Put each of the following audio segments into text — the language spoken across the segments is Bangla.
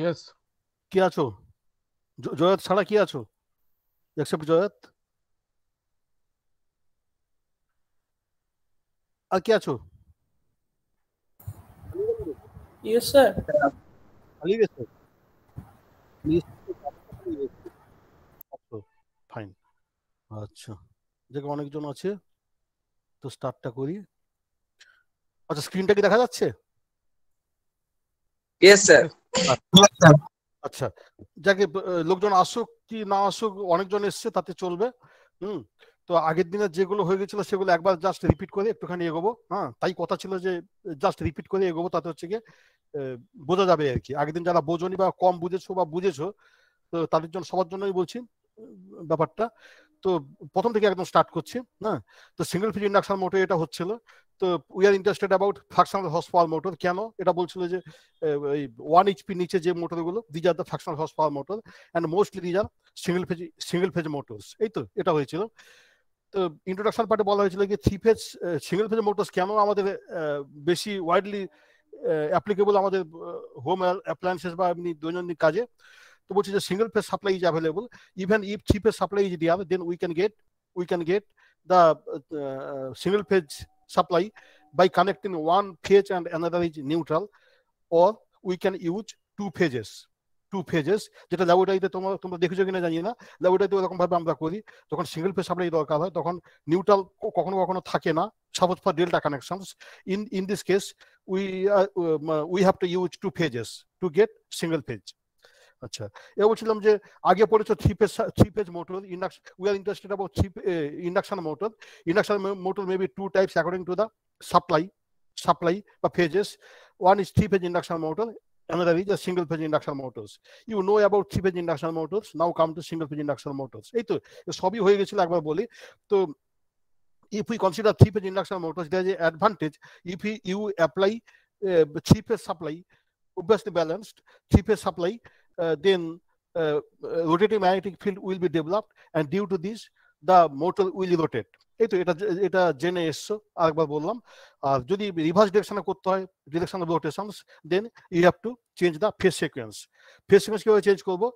ইয়েস কি আছো জয়াত ছাড়া কি আছো এক্সেপ্ট জয়াত আর কি আছো ইয়েস স্যার আলি গেছে ফাইন আচ্ছা দেখো অনেকজন আছে তো স্টার্টটা করি আচ্ছা স্ক্রিনটা কি দেখা যাচ্ছে ইয়েস স্যার আচ্ছা যাকে লোকজন আসুক কি না আসুক অনেকজন এসছে তাতে চলবে হুম তো আগের দিনে যেগুলো হয়ে গেছিল সেগুলো একবার জাস্ট রিপিট করে একটুখানি এগোবো হ্যাঁ তাই কথা ছিল যে জাস্ট রিপিট করে এগোবো তাতে হচ্ছে গিয়ে বোঝা যাবে আর কি আগের দিন যারা বোঝনি বা কম বুঝেছো বা বুঝেছো তো তাদের জন্য সবার জন্যই বলছি ব্যাপারটা তো প্রথম থেকে একদম স্টার্ট করছি না তো সিঙ্গেল ফিজ ইন্ডাকশন মোটর এটা হচ্ছিল তো we are interested about functional horse power motor কেন এটা বলছিল যে এই ওয়ান ইচপি নিচে যে মোটরগুলো these are the functional horse power motor and mostly these are single phase single phase motors এই তো এটা হয়েছিল তো ইন্ট্রোডাকশন পার্টে বলা হয়েছিল যে three phase single phase motors কেন আমাদের বেশি ওয়াইডলি অ্যাপ্লিকেবল আমাদের হোম অ্যাপ্লায়েন্সেস বা এমনি দৈনন্দিন কাজে তো বলছে যে single phase supply is available even if three phase supply is there then we can get we can get the single phase supply by connecting one phase and another is neutral uh, or we can use two phases two phases যেটা ল্যাবরেটরিতে তোমরা তোমরা দেখেছো কিনা জানি না ল্যাবরেটরিতে ওরকম ভাবে আমরা করি যখন সিঙ্গেল ফেজ সাপ্লাই দরকার হয় তখন নিউট্রাল কখনো কখনো থাকে না suppose for delta connection in in this case we we have to use two phases to get single phase আচ্ছা এ বলছিলাম যে আগে পড়েছো three phase three phase motor induction we are interested about three induction motor induction motor may be two types according to the supply supply বা phases one is three phase induction motor another is a single phase induction motors you know about three phase induction motors now come to single phase induction motors এই তো সবই হয়ে গেছিল একবার বলি তো if we consider three phase induction motors there is an advantage if we, you apply uh, three phase supply obviously balanced three phase supply uh, Uh, then uh, uh, rotating magnetic field will be developed and due to this the motor will rotate এই তো এটা এটা জেনে এসছো আরেকবার বললাম আর যদি রিভার্স ডিরেকশনে করতে হয় direction of rotation then you have to change the phase sequence phase sequence কিভাবে চেঞ্জ করবো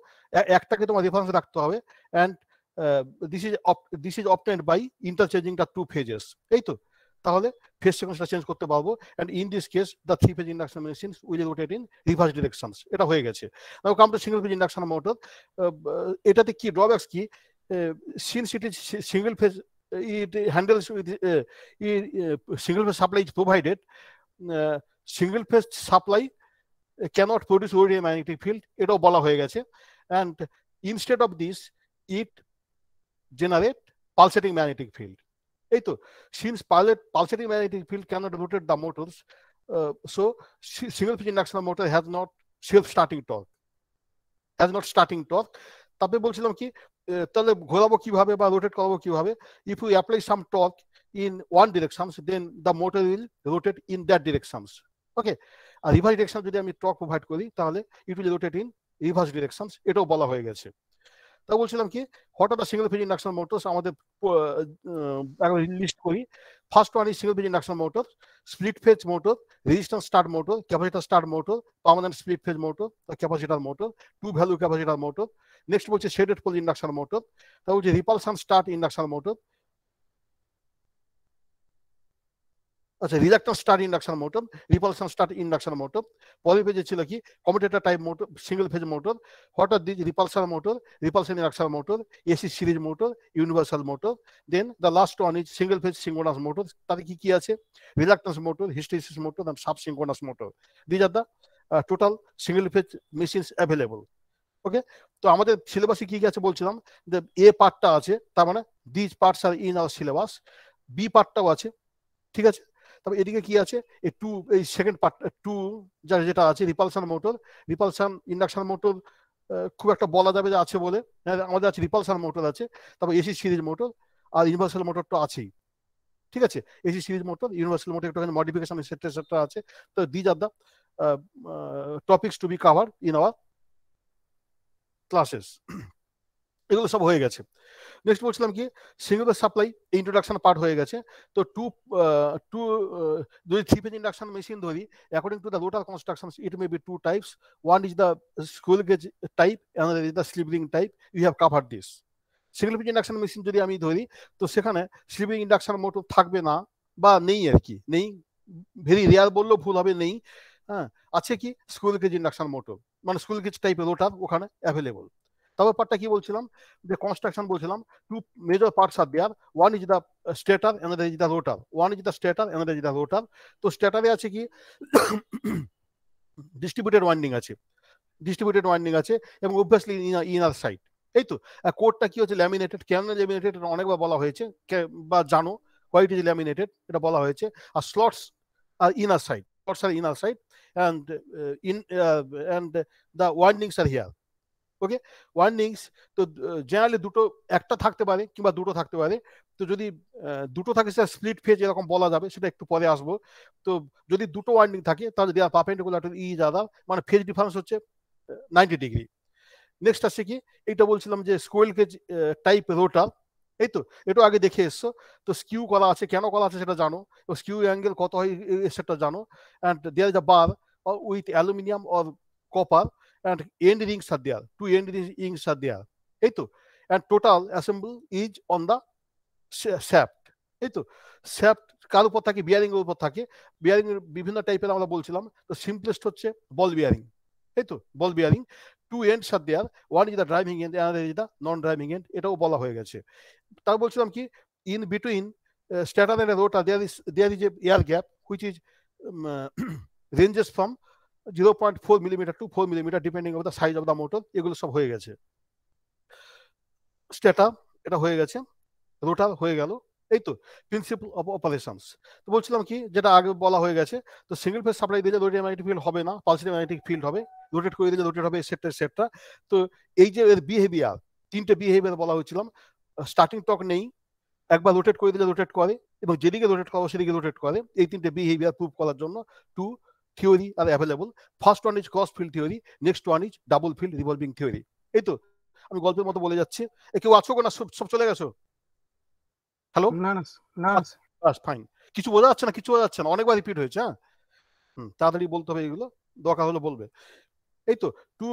একটাকে তোমার রেফারেন্স রাখতে হবে and this is this is obtained by interchanging the two phases এই তো তাহলে ফেস সিকোয়েন্সটা চেঞ্জ করতে পারবো and in this case the three phase induction machine will rotate in reverse directions এটা হয়ে গেছে now come to single phase induction motor এটাতে কি ড্রব্যাক্স কি since it is single phase it handles with the single phase supply is provided single phase supply cannot produce word magnetic field এটাও বলা হয়ে গেছে and instead of this it generate pulsating magnetic field এই তো since pilot pulsating field field cannot rotate the motors uh, so single pitch motor has not self starting torque torque not starting torque torque তারপরে বলছিলাম কি তাহলে ঘোরাবো কিভাবে বা রোটেট করাবো কিভাবে if you apply some torque in one directions then the motor will rotate in that directions okay আর রিভার্স ডিরেকশন যদি আমি টর্ক প্রোভাইড করি তাহলে it will rotate in reverse directions এটাও বলা হয়ে গেছে তা বলছিলাম কি what are the single phase induction motors আমাদের লিস্ট করি first one is single phase induction motor split phase motor resistance start motor capacitor start motor আমাদের split phase motor capacitor motor two value capacitor motor next বলছে শেডেড পোল ইন্ডাকশন মোটর তা বলছে রিপালসান স্টার্ট ইন্ডাকশন মোটর আচ্ছা reduction start induction motor repulsion start induction motor পরের পেজে ছিল কি commutator type motor single phase motor what are these repulsion motor repulsion induction motor AC series motor universal motor then the last one is single phase synchronous motor তাদের কি কি আছে reduction motor hysteresis motor and sub synchronous motor these are the total single phase machines available okay তো আমাদের সিলেবাসে কি কি আছে বলছিলাম যে এ পার্টটা আছে তার মানে these parts are in our syllabus B পার্টটাও আছে ঠিক আছে তবে এদিকে কি আছে এই টু এই সেকেন্ড পার্ট টু যার যেটা আছে repulsion motor repulsion induction motor খুব একটা বলা যাবে যে আছে বলে হ্যাঁ, আমাদের আছে রিপালসান মোটর আছে তারপর এসি সিরিজ মোটর আর ইউনিভার্সাল মোটর তো আছেই ঠিক আছে AC series motor universal motor একটু মডিফিকেশন সেট্রা আছে তো these are the topics to be cover in our classes এগুলো সব হয়ে গেছে নেক্সট বলছিলাম কি সিঙ্গল সাপ্লাই ইন্ট্রোডাকশন পার্ট হয়ে গেছে তো টু টু যদি থ্রি ফেজ ইন্ডাকশন মেশিন ধরি according to the rotor construction it may be two types one is the squirrel cage type another is the slip ring type you have cover this single phase induction machine যদি আমি ধরি তো সেখানে স্লিপিং ইন্ডাকশন মোটর থাকবে না বা নেই আর কি নেই ভেরি রেয়ার বললেও ভুল হবে নেই হ্যাঁ আছে কি স্কুল গেজ ইন্ডাকশন মোটর মানে স্কুল গেজ টাইপের রোটার ওখানে অ্যাভেলেবল তবে পার্টটা কি বলছিলাম যে কনস্ট্রাকশন বলছিলাম two major parts are there one is the stator another is the rotor one is the stator another is the rotor তো স্টেটারে আছে কি ডিস্ট্রিবিউটেড ওয়াইন্ডিং আছে ডিস্ট্রিবিউটেড ওয়াইন্ডিং আছে এবং অবভিয়াসলি ইনার সাইড এই তো কোডটা কি হচ্ছে ল্যামিনেটেড কেন ল্যামিনেটেড অনেকবার বলা হয়েছে বা জানো হোয়াইট ইজ ল্যামিনেটেড এটা বলা হয়েছে আর slots are inner side slots are inner side and in and the windings are here okay warnings তো জেনারেলি দুটো একটা থাকতে পারে কিংবা দুটো থাকতে পারে তো যদি দুটো থাকে সেটা স্প্লিট ফেজ এরকম বলা যাবে সেটা একটু পরে আসবো তো যদি দুটো ওয়ার্নিং থাকে তাহলে দেওয়া পারপেন্ডিকুলার একটু ই দাদা মানে ফেজ ডিফারেন্স হচ্ছে নাইনটি ডিগ্রি নেক্সট আসছে কি এটা বলছিলাম যে স্কোয়েল কেজ টাইপ রোটার এই তো এটা আগে দেখে এসছো তো স্কিউ করা আছে কেন করা আছে সেটা জানো স্কিউ অ্যাঙ্গেল কত হয় সেটা জানো and there is a bar with aluminium or copper and er end rings are there. Two end rings are there. এই তো and total assemble is on the shaft এই তো স্যাপ্ট কার উপর থাকে বিয়ারিং এর উপর থাকে বিয়ারিং এর বিভিন্ন টাইপের আমরা বলছিলাম তো সিম্পলেস্ট হচ্ছে বল বিয়ারিং এই তো ball bearing two end sir there one is the driving end another is the non driving end এটাও বলা হয়ে গেছে তার বলছিলাম কি in between stator and rotor there is there is a air gap which is ranges from zero point four millimetre to four millimetre depending of the size of the motor এগুলো সব হয়ে গেছে স্টেটা এটা হয়ে গেছে রোটার হয়ে গেল এই তো প্রিন্সিপাল অফ অপারেশনস তো বলছিলাম কি যেটা আগে বলা হয়ে গেছে তো সিঙ্গেল ফেজ সাপ্লাই দিলে রোটেট ম্যাগনেটিক ফিল্ড হবে না পালসিটি ম্যাগনেটিক ফিল্ড হবে রোটেট করে দিলে রোটেট হবে সেটটা সেটটা তো এই যে এর বিহেভিয়ার তিনটে বিহেভিয়ার বলা হয়েছিলাম স্টার্টিং টক নেই একবার রোটেট করে দিলে রোটেট করে এবং যেদিকে রোটেট করবো সেদিকে রোটেট করে এই তিনটে বিহেভিয়ার প্রুভ করার জন্য two theory are available first one is cross field theory next one is double field revolving theory এই তো আমি গল্পের মতো বলে যাচ্ছি এ কেউ আছো না সব চলে গেছো হ্যালো না ফাইন আচ্ছা, আচ্ছা, কিছু বোঝা যাচ্ছে না কিছু বোঝা যাচ্ছে না অনেকবার রিপিট হয়েছে হ্যাঁ তাড়াতাড়ি বলতে হবে এগুলো দরকার হলে বলবে এই তো two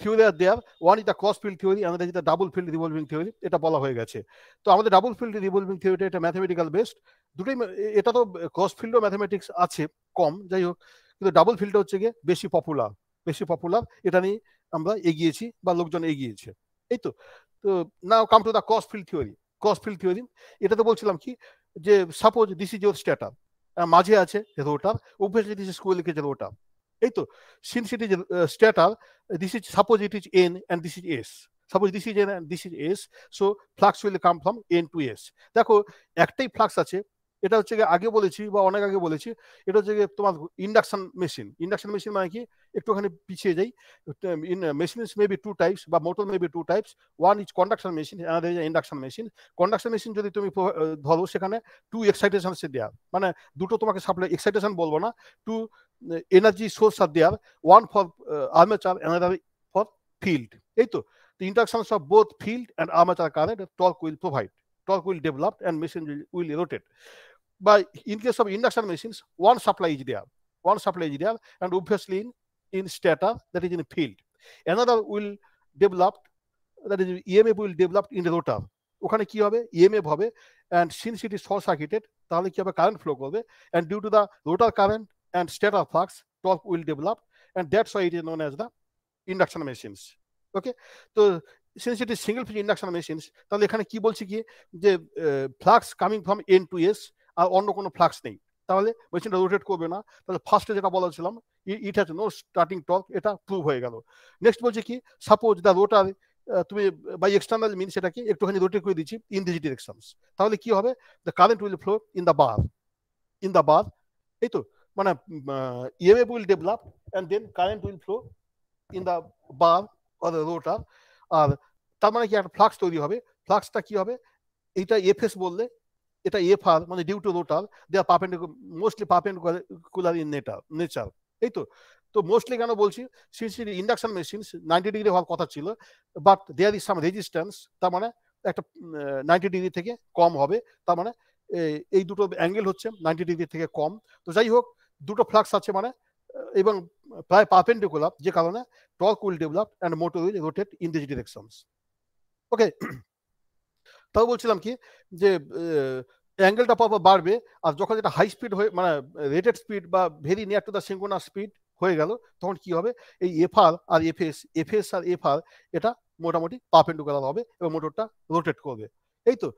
theory are there one is the cross field theory আমাদের যেটা ডাবল ফিল্ড রিভলভিং থিওরি এটা বলা হয়ে গেছে তো আমাদের ডাবল ফিল্ড রিভলভিং থিওরিটা এটা ম্যাথমেটিক্যাল বেসড দুটোই এটা তো ক্রস ফিল্ডও ম্যাথামেটিক্স আছে কম যাই হোক কিন্তু ডাবল ফিল্ডটা হচ্ছে গিয়ে বেশি পপুলার বেশি পপুলার এটা নিয়ে আমরা এগিয়েছি বা লোকজন এগিয়েছে এই তো তো না come to the cross field theory cross field theory এটা তো বলছিলাম কি যে suppose this is your stator মাঝে আছে রোটার অভ্যেসলি দিস ইজ কোয়েলিকেজ রোটার এই তো since it is uh, this is suppose it is N and this is S suppose this is N this is S so flux will come from N to S দেখো একটাই ফ্লাক্স আছে এটা হচ্ছে আগে বলেছি বা অনেক আগে বলেছি এটা হচ্ছে তোমার ইন্ডাকশন মেশিন ইন্ডাকশন মেশিন মানে কি একটুখানি পিছিয়ে যাই machine machines may be two types বা motor may be two types one is conduction machine another induction machine conduction machine যদি তুমি ধরো সেখানে টু এক্সাইটেশন সে দেওয়ার মানে দুটো তোমাকে সাপ্লাই এক্সাইটেশন বলবো না two energy source are there one for armature another for field এই তো induction of both field and armature current current will provide provide. Will develop and machine will rotate But in case of induction machines, one supply is there. One supply is there, and obviously in, in stator, that is in field. Another will develop, that is EMF will develop in rotor. What is the EMF? And since it is short circuited, the current flow goes away. And due to the rotor current and stator flux, torque will develop. And that's why it is known as the induction machines. Okay. So since it is single phase induction machines, the flux coming from N to S আর অন্য কোনো ফ্লাক্স নেই তাহলে মেশিনটা রোটেট করবে না তাহলে ফার্স্টে যেটা বলেছিলাম it has no starting torque এটা প্রুভ হয়ে গেল নেক্সট বলছে কি সাপোজ দ্য রোটার তুমি বাই এক্সটার্নাল মিন সেটাকে একটুখানি রোটেট করে দিচ্ছি ইন দিস ডিরেকশনস তাহলে কি হবে the current will flow in the bar in the bar এই তো মানে EMF will develop and then current will flow in the bar or rotor আর তার মানে কি একটা ফ্লাক্স তৈরি হবে ফ্লাক্সটা কি হবে এইটা এফএস বললে এটা এফআর মানে due to rotor they are perpend mostly cooler in nature nature এই তো তো মোস্টলি কেন বলছি since induction machine ninety degree হওয়ার কথা ছিল but there is some resistance তার মানে একটা নাইনটি ডিগ্রি থেকে কম হবে তার মানে এই দুটো অ্যাঙ্গেল হচ্ছে নাইনটি ডিগ্রি থেকে কম তো যাই হোক দুটো ফ্লাক্স আছে মানে এবং প্রায় পারপেন্ডিকুলার যে কারণে torque will develop and motor will rotate in this directions okay তাও বলছিলাম কি যে অ্যাঙ্গেলটা পাওয়া বাড়বে আর যখন এটা হাই স্পিড হয়ে মানে রেটেড স্পিড বা very near to the synchronous speed হয়ে গেল তখন কি হবে এই এফআর আর এফএস এফএস আর এফআর এটা মোটামুটি পারপেন্ডিকুলার হবে এবং মোটরটা রোটেট করবে এই তো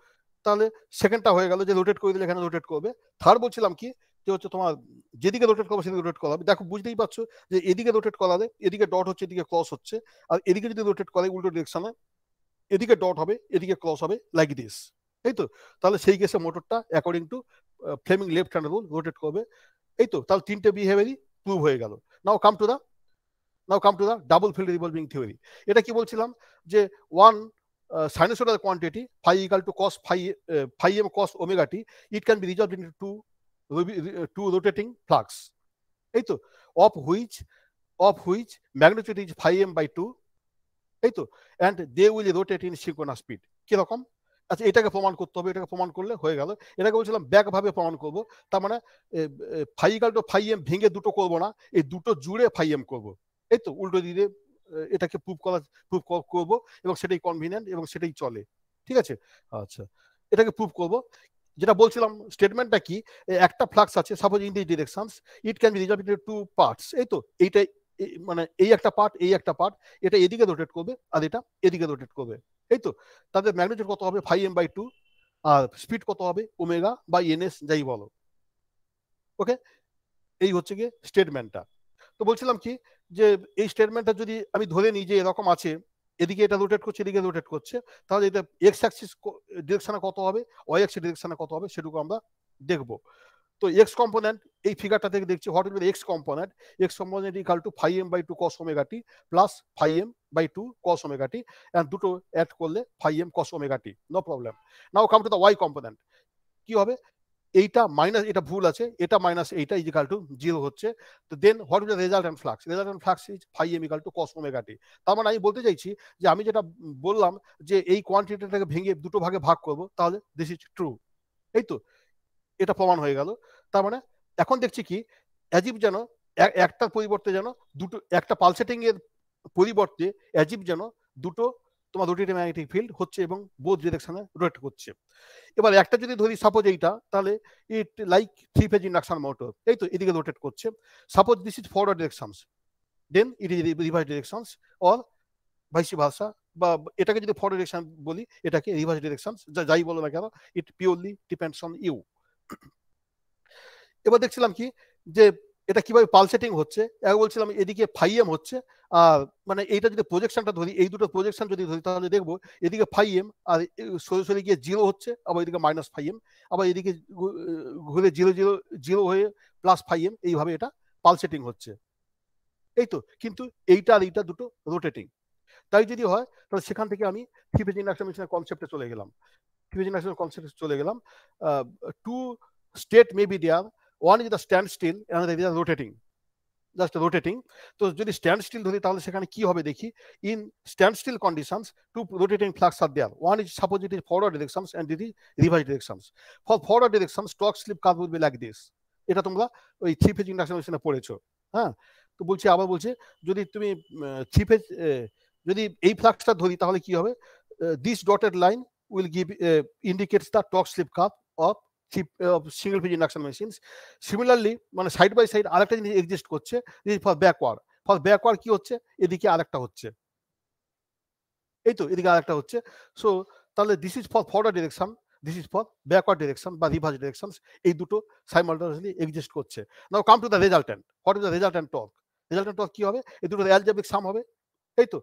তাহলে সেকেন্ডটা হয়ে গেল যে রোটেট করে দিলে এখানে রোটেট করবে থার্ড বলছিলাম কি যে হচ্ছে তোমার যেদিকে রোটেট করবে সেদিকে রোটেট করাবে দেখো বুঝতেই পারছো যে এদিকে রোটেট করালে এদিকে ডট হচ্ছে এদিকে ক্রস হচ্ছে আর এদিকে যদি রোটেট করে উল্টো ডিরেকশনে এদিকে ডট হবে এদিকে ক্রস হবে লাইক দিস এই তো তাহলে সেই কেসে মোটরটা according to Fleming left hand rule rotate করবে এই তো তাহলে তিনটে বিহেভিয়ারই প্রুভ হয়ে গেল now come to the now come to the double field revolving theory এটা কি বলছিলাম যে one sinusoidal quantity phi equal to cos phi phi M cos omega t it can be resolve into two rotating flux এই তো of which of which magnitude is phi M by two এই তো and they will rotate in সিকোনা স্পিড কিরকম আচ্ছা এটাকে প্রমাণ করতে হবে এটাকে প্রমাণ করলে হয়ে গেল এটাকে বলছিলাম ব্যাকভাবে প্রমাণ করব তার মানে ফাইগাল টু এম ভেঙে দুটো করবো না এই দুটো জুড়ে ফাই এম করবো এই তো উল্টো দিকে এটাকে প্রুফ করা প্রুফ করবো এবং সেটাই কনভিনিয়েন্ট এবং সেটাই চলে ঠিক আছে আচ্ছা এটাকে প্রুভ করব যেটা বলছিলাম স্টেটমেন্টটা কি একটা ফ্লাক্স আছে suppose in the directions it can be in two parts এই তো এইটা মানে এই একটা পার্ট এই একটা পার্ট এটা এদিকে রোটেট করবে আর এটা এদিকে রোটেট করবে এই তো তাদের ম্যাগনিটিউড কত হবে ফাইভ এম বাই টু আর স্পিড কত হবে ওমেগা বা এনএস যাই বলো ওকে এই হচ্ছে গিয়ে স্টেটমেন্টটা তো বলছিলাম কি যে এই স্টেটমেন্টটা যদি আমি ধরে নিই যে এরকম আছে এদিকে এটা রোটেট করছে এদিকে রোটেট করছে তাহলে এটা এক্স অ্যাক্সিস ডিরেকশনে কত হবে ওয়াই অ্যাক্সিস ডিরেকশনে কত হবে সেটুকু আমরা দেখবো তো এক্স কম্পোনেন্ট এই ফিগারটা থেকে দেখছি what will be X component X component equal to five M by two cos omega T plus five M by two cos omega T and দুটো অ্যাড করলে five M cos omega T no problem now come to the Y component কি হবে এইটা মাইনাস এটা ভুল আছে এটা মাইনাস এইটা ইজিকাল টু জিরো হচ্ছে তো then what is result and flux result and flux is phi M equal to cos omega T তার মানে আমি বলতে চাইছি যে আমি যেটা বললাম যে এই কোয়ান্টিটিটাকে ভেঙে দুটো ভাগে ভাগ করব তাহলে দিস ইজ ট্রু এই তো এটা প্রমাণ হয়ে গেল তার মানে এখন দেখছি কি অ্যাজিপ যেন একটার পরিবর্তে যেন দুটো একটা পালসেটিং এর পরিবর্তে অ্যাজিপ যেন দুটো তোমার দুটি ম্যাগনেটিক ফিল্ড হচ্ছে এবং বোধ ডিরেকশনে রোটেট করছে এবার একটা যদি ধরি সাপোজ এইটা তাহলে it like three phase induction motor এই তো এদিকে রোটেট করছে suppose this is forward directions then it is reverse directions or vice versa বা এটাকে যদি ফরওয়ার্ড ডিরেকশন বলি এটাকে রিভার্স ডিরেকশনস যাই বলো না কেন it purely depends on you এবার দেখছিলাম কি যে এটা কিভাবে পালসেটিং হচ্ছে একবার বলছিলাম এদিকে এম হচ্ছে মানে এইটা যদি প্রজেকশনটা ধরি এই দুটো প্রজেকশন যদি ধরি তাহলে দেখবো এদিকে এম আর সরে সরে গিয়ে জিরো হচ্ছে আবার এদিকে মাইনাস ফাইএম আবার এদিকে ঘুরে জিরো জিরো জিরো হয়ে প্লাস এম এইভাবে এটা পালসেটিং হচ্ছে এই তো কিন্তু এইটা আর এইটা দুটো রোটেটিং তাই যদি হয় তাহলে সেখান থেকে আমি থ্রি ফেজ ইন্ডাকশন মেশিনের কনসেপ্টে চলে গেলাম fusion action কনসেপ্ট চলে গেলাম two state may be there one is the stand still is rotating just rotating তো যদি স্ট্যান্ড স্টিল ধরি তাহলে সেখানে কি হবে দেখি in stand still conditions two rotating flux are there one is suppose it is forward directions and it is reverse directions for forward directions torque slip curve will be like this এটা তোমরা ওই থ্রি ফেজ ইন্ডাকশন মেশিনে পড়েছো হ্যাঁ তো বলছি আবার বলছে যদি তুমি থ্রি ফেজ যদি এই ফ্লাক্সটা ধরি তাহলে কি হবে this dotted line will give uh, indicates the torque slip curve of cheap single phase induction machines similarly মানে সাইড বাই সাইড আরেকটা জিনিস এক্সিস্ট করছে ফর ব্যাকওয়ার্ড ফর ব্যাকওয়ার্ড কি হচ্ছে এদিকে আরেকটা হচ্ছে এই তো এদিকে আরেকটা হচ্ছে সো তাহলে this is for forward direction this is for backward direction বা রিভার্স ডিরেকশন এই দুটো সাইমালটানেসলি এক্সিস্ট করছে now come to the resultant what is the resultant torque resultant torque কি হবে এই দুটো অ্যালজেবিক সাম হবে এই তো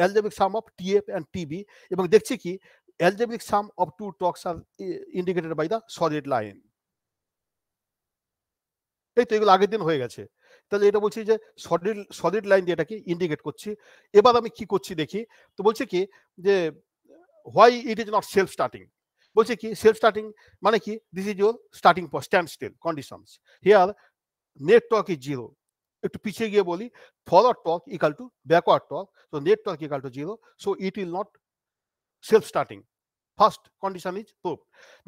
algebraic sum of TF and TB এবং দেখছি কি algebraic sum of two torques are eh, indicated by the solid line এই তো এগুলো আগের দিন হয়ে গেছে তাহলে এটা বলছি যে সলিড সলিড লাইন দিয়ে এটাকে ইন্ডিকেট করছি এবার আমি কি করছি দেখি তো বলছে কি যে why it is not self starting বলছে কি সেলফ স্টার্টিং মানে কি this is your starting for stand still conditions here net torque is zero একটু পিছিয়ে গিয়ে বলি forward torque equal to backward torque তো net torque equal to zero so it will not self starting first condition is prove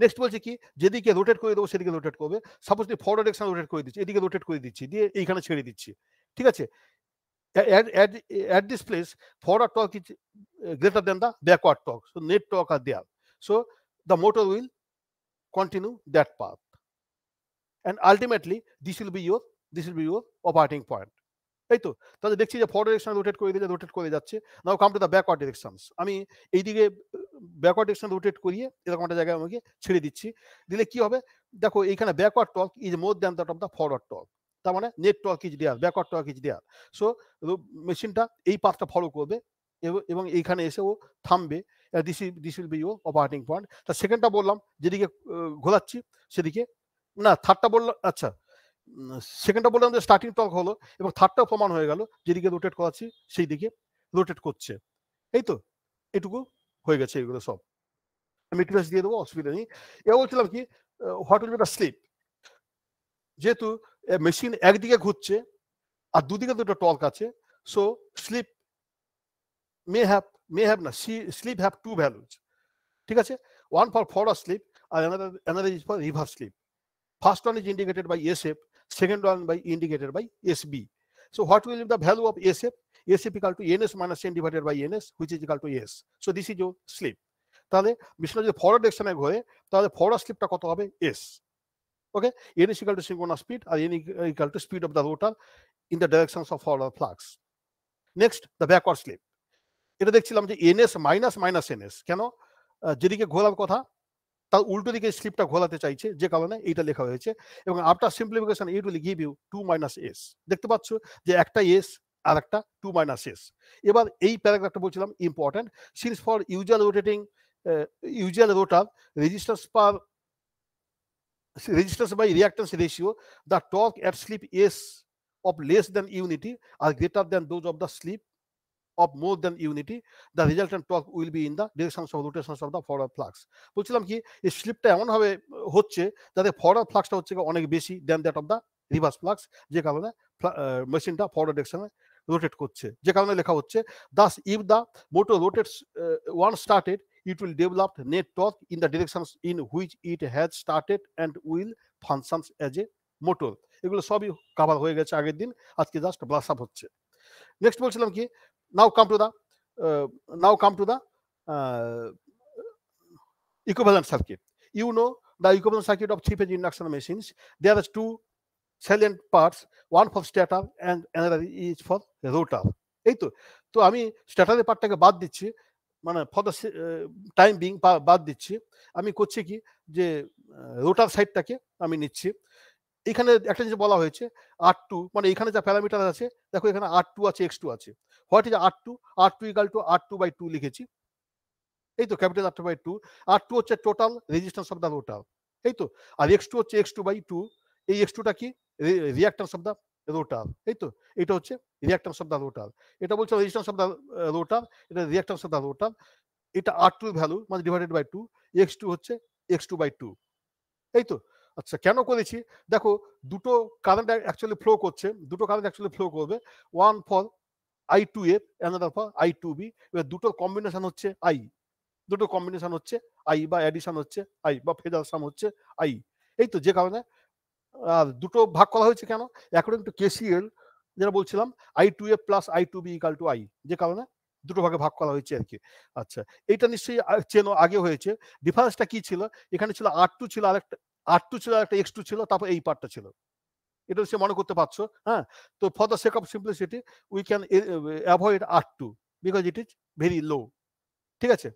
next বলছে কি যেদিকে রোটেট করে দেবো সেদিকে রোটেট করবে সাপোজ ফরওয়ার্ড এক্সান রোটেট করে দিচ্ছি এদিকে রোটেট করে দিচ্ছি দিয়ে এইখানে ছেড়ে দিচ্ছি ঠিক আছে at this place forward torque is greater than the backward torque so net torque are there so the motor will continue that path and ultimately this will be your this will be your operating point তাই তো তাহলে দেখছি যে ফর ডিরেকশন রোটেট করে দিলে রোটেট করে যাচ্ছে now come to the backward directions আমি এইদিকে ব্যাকওয়ার্ড ডিরেকশন রোটেট করিয়ে এরকম একটা জায়গায় আমাকে ছেড়ে দিচ্ছি দিলে কি হবে দেখো এইখানে backward torque is more than the of the forward torque তার মানে net torque is there backward torque is there so মেশিনটা এই পাথটা ফলো করবে এবং এইখানে এসে ও থামবে this this will be your operating point তা সেকেন্ডটা বললাম যেদিকে ঘোরাচ্ছি সেদিকে না থার্ডটা বললাম আচ্ছা সেকেন্ডটা বললাম যে স্টার্টিং টক হলো এবং থার্ডটাও প্রমাণ হয়ে গেল যেদিকে রোটেট করাচ্ছি সেই দিকে রোটেট করছে এই তো এটুকু হয়ে গেছে এগুলো সব আমি একটু দিয়ে দেবো অসুবিধা নেই এবার বলছিলাম কি হোয়াট উইল বি স্লিপ যেহেতু মেশিন একদিকে ঘুরছে আর দুদিকে দুটো টক আছে so slip may have may have না স্লিপ হ্যাভ টু ভ্যালুজ ঠিক আছে ওয়ান ফর ফরওয়ার্ড স্লিপ আর another another is for reverse slip first one is indicated by S F second one by indicated by SB. So what will be the value of SF? SF equal to NS minus N divided by NS, which is equal to S. So this is your slip. তাহলে মিশনে যদি ফরওয়ার্ড ডিরেকশনে ঘোরে তাহলে ফরওয়ার্ড স্লিপটা কত হবে S okay N S equal to synchronous speed আর N equal to speed of the rotor in the directions of forward flux next the backward slip এটা দেখছিলাম যে এনএস মাইনাস মাইনাস এনএস কেন যেদিকে ঘোরার কথা তার উল্টো দিকে স্ক্রিপ্টটা ঘোলাতে চাইছে যে কারণে এইটা লেখা হয়েছে এবং after simplification it will give you two minus S দেখতে পাচ্ছ যে একটা এস আর একটা টু মাইনাস এস এবার এই প্যারাগ্রাফটা বলছিলাম important since for usual rotating usual rotor resistors per resistors by reactance ratio the torque at slip S of less than unity are greater than those of the slip of more than unity the resultant torque will be in the directions of rotations of the forward flux বলছিলাম কি এই স্লিপটা এমন ভাবে হচ্ছে যাতে ফরওয়ার্ড ফ্লাক্সটা হচ্ছে অনেক বেশি than that of the reverse flux যে কারণে মেশিনটা ফরওয়ার্ড ডিরেকশনে রোটেট করছে যে কারণে লেখা হচ্ছে thus if the motor rotates one started it will develop net torque in the directions in which it has started and will functions as a motor এগুলো সবই কভার হয়ে গেছে আগের দিন আজকে জাস্ট ব্লাস আপ হচ্ছে নেক্সট বলছিলাম কি now come to the now come to the equivalent circuit you know the equivalent circuit of three phase induction machines there are two silent parts one for stator and another is for rotor এই তো তো আমি স্ট্যাটারের পার্টটাকে বাদ দিচ্ছি মানে ফর দ্য টাইম বিং বাদ দিচ্ছি আমি করছি কি যে রোটার uh, সাইডটাকে আমি নিচ্ছি এখানে একটা জিনিস বলা হয়েছে আর টু মানে এখানে যা প্যারামিটার আছে দেখো এখানে আর টু আছে এক্স টু আছে what is R two R two equal to R two by two লিখেছি এই তো capital R two by two R two হচ্ছে total resistance of the rotor এই তো আর এক্স টু হচ্ছে এক্স টু বাই টু এই এক্স টুটা কি রিয়াক্টান্স অফ দ্য রোটার এই তো এটা হচ্ছে রিয়াক্টান্স অফ দ্য রোটার এটা বলছে রেজিস্ট্যান্স অফ দ্য রোটার এটা রিয়াক্টান্স অফ দ্য রোটার এটা আর টু ভ্যালু মানে divided by two X two হচ্ছে এক্স টু বাই টু এই তো আচ্ছা কেন করেছি দেখো দুটো কারেন্ট অ্যাকচুয়ালি ফ্লো করছে দুটো কারেন্ট অ্যাকচুয়ালি ফ্লো করবে one for I two A another for I two B এবার দুটোর কম্বিনেশন হচ্ছে আই দুটো কম্বিনেশন হচ্ছে আই বা অ্যাডিশন হচ্ছে আই বা ফেজার সাম হচ্ছে আই এই তো যে কারণে আর দুটো ভাগ করা হয়েছে কেন অ্যাকর্ডিং টু কেসিএল যেটা বলছিলাম I two A plus I two B equal to I যে কারণে দুটো ভাগে ভাগ করা হয়েছে আর কি আচ্ছা এইটা নিশ্চয়ই চেনো আগে হয়েছে ডিফারেন্সটা কি ছিল এখানে ছিল আর টু ছিল আরেকটা আর টু ছিল একটা এক্স টু ছিল তারপর এই পার্টটা ছিল এটা সে মনে করতে পারছো হ্যাঁ তো for the sake of simplicity we can avoid R two because it is very low ঠিক আছে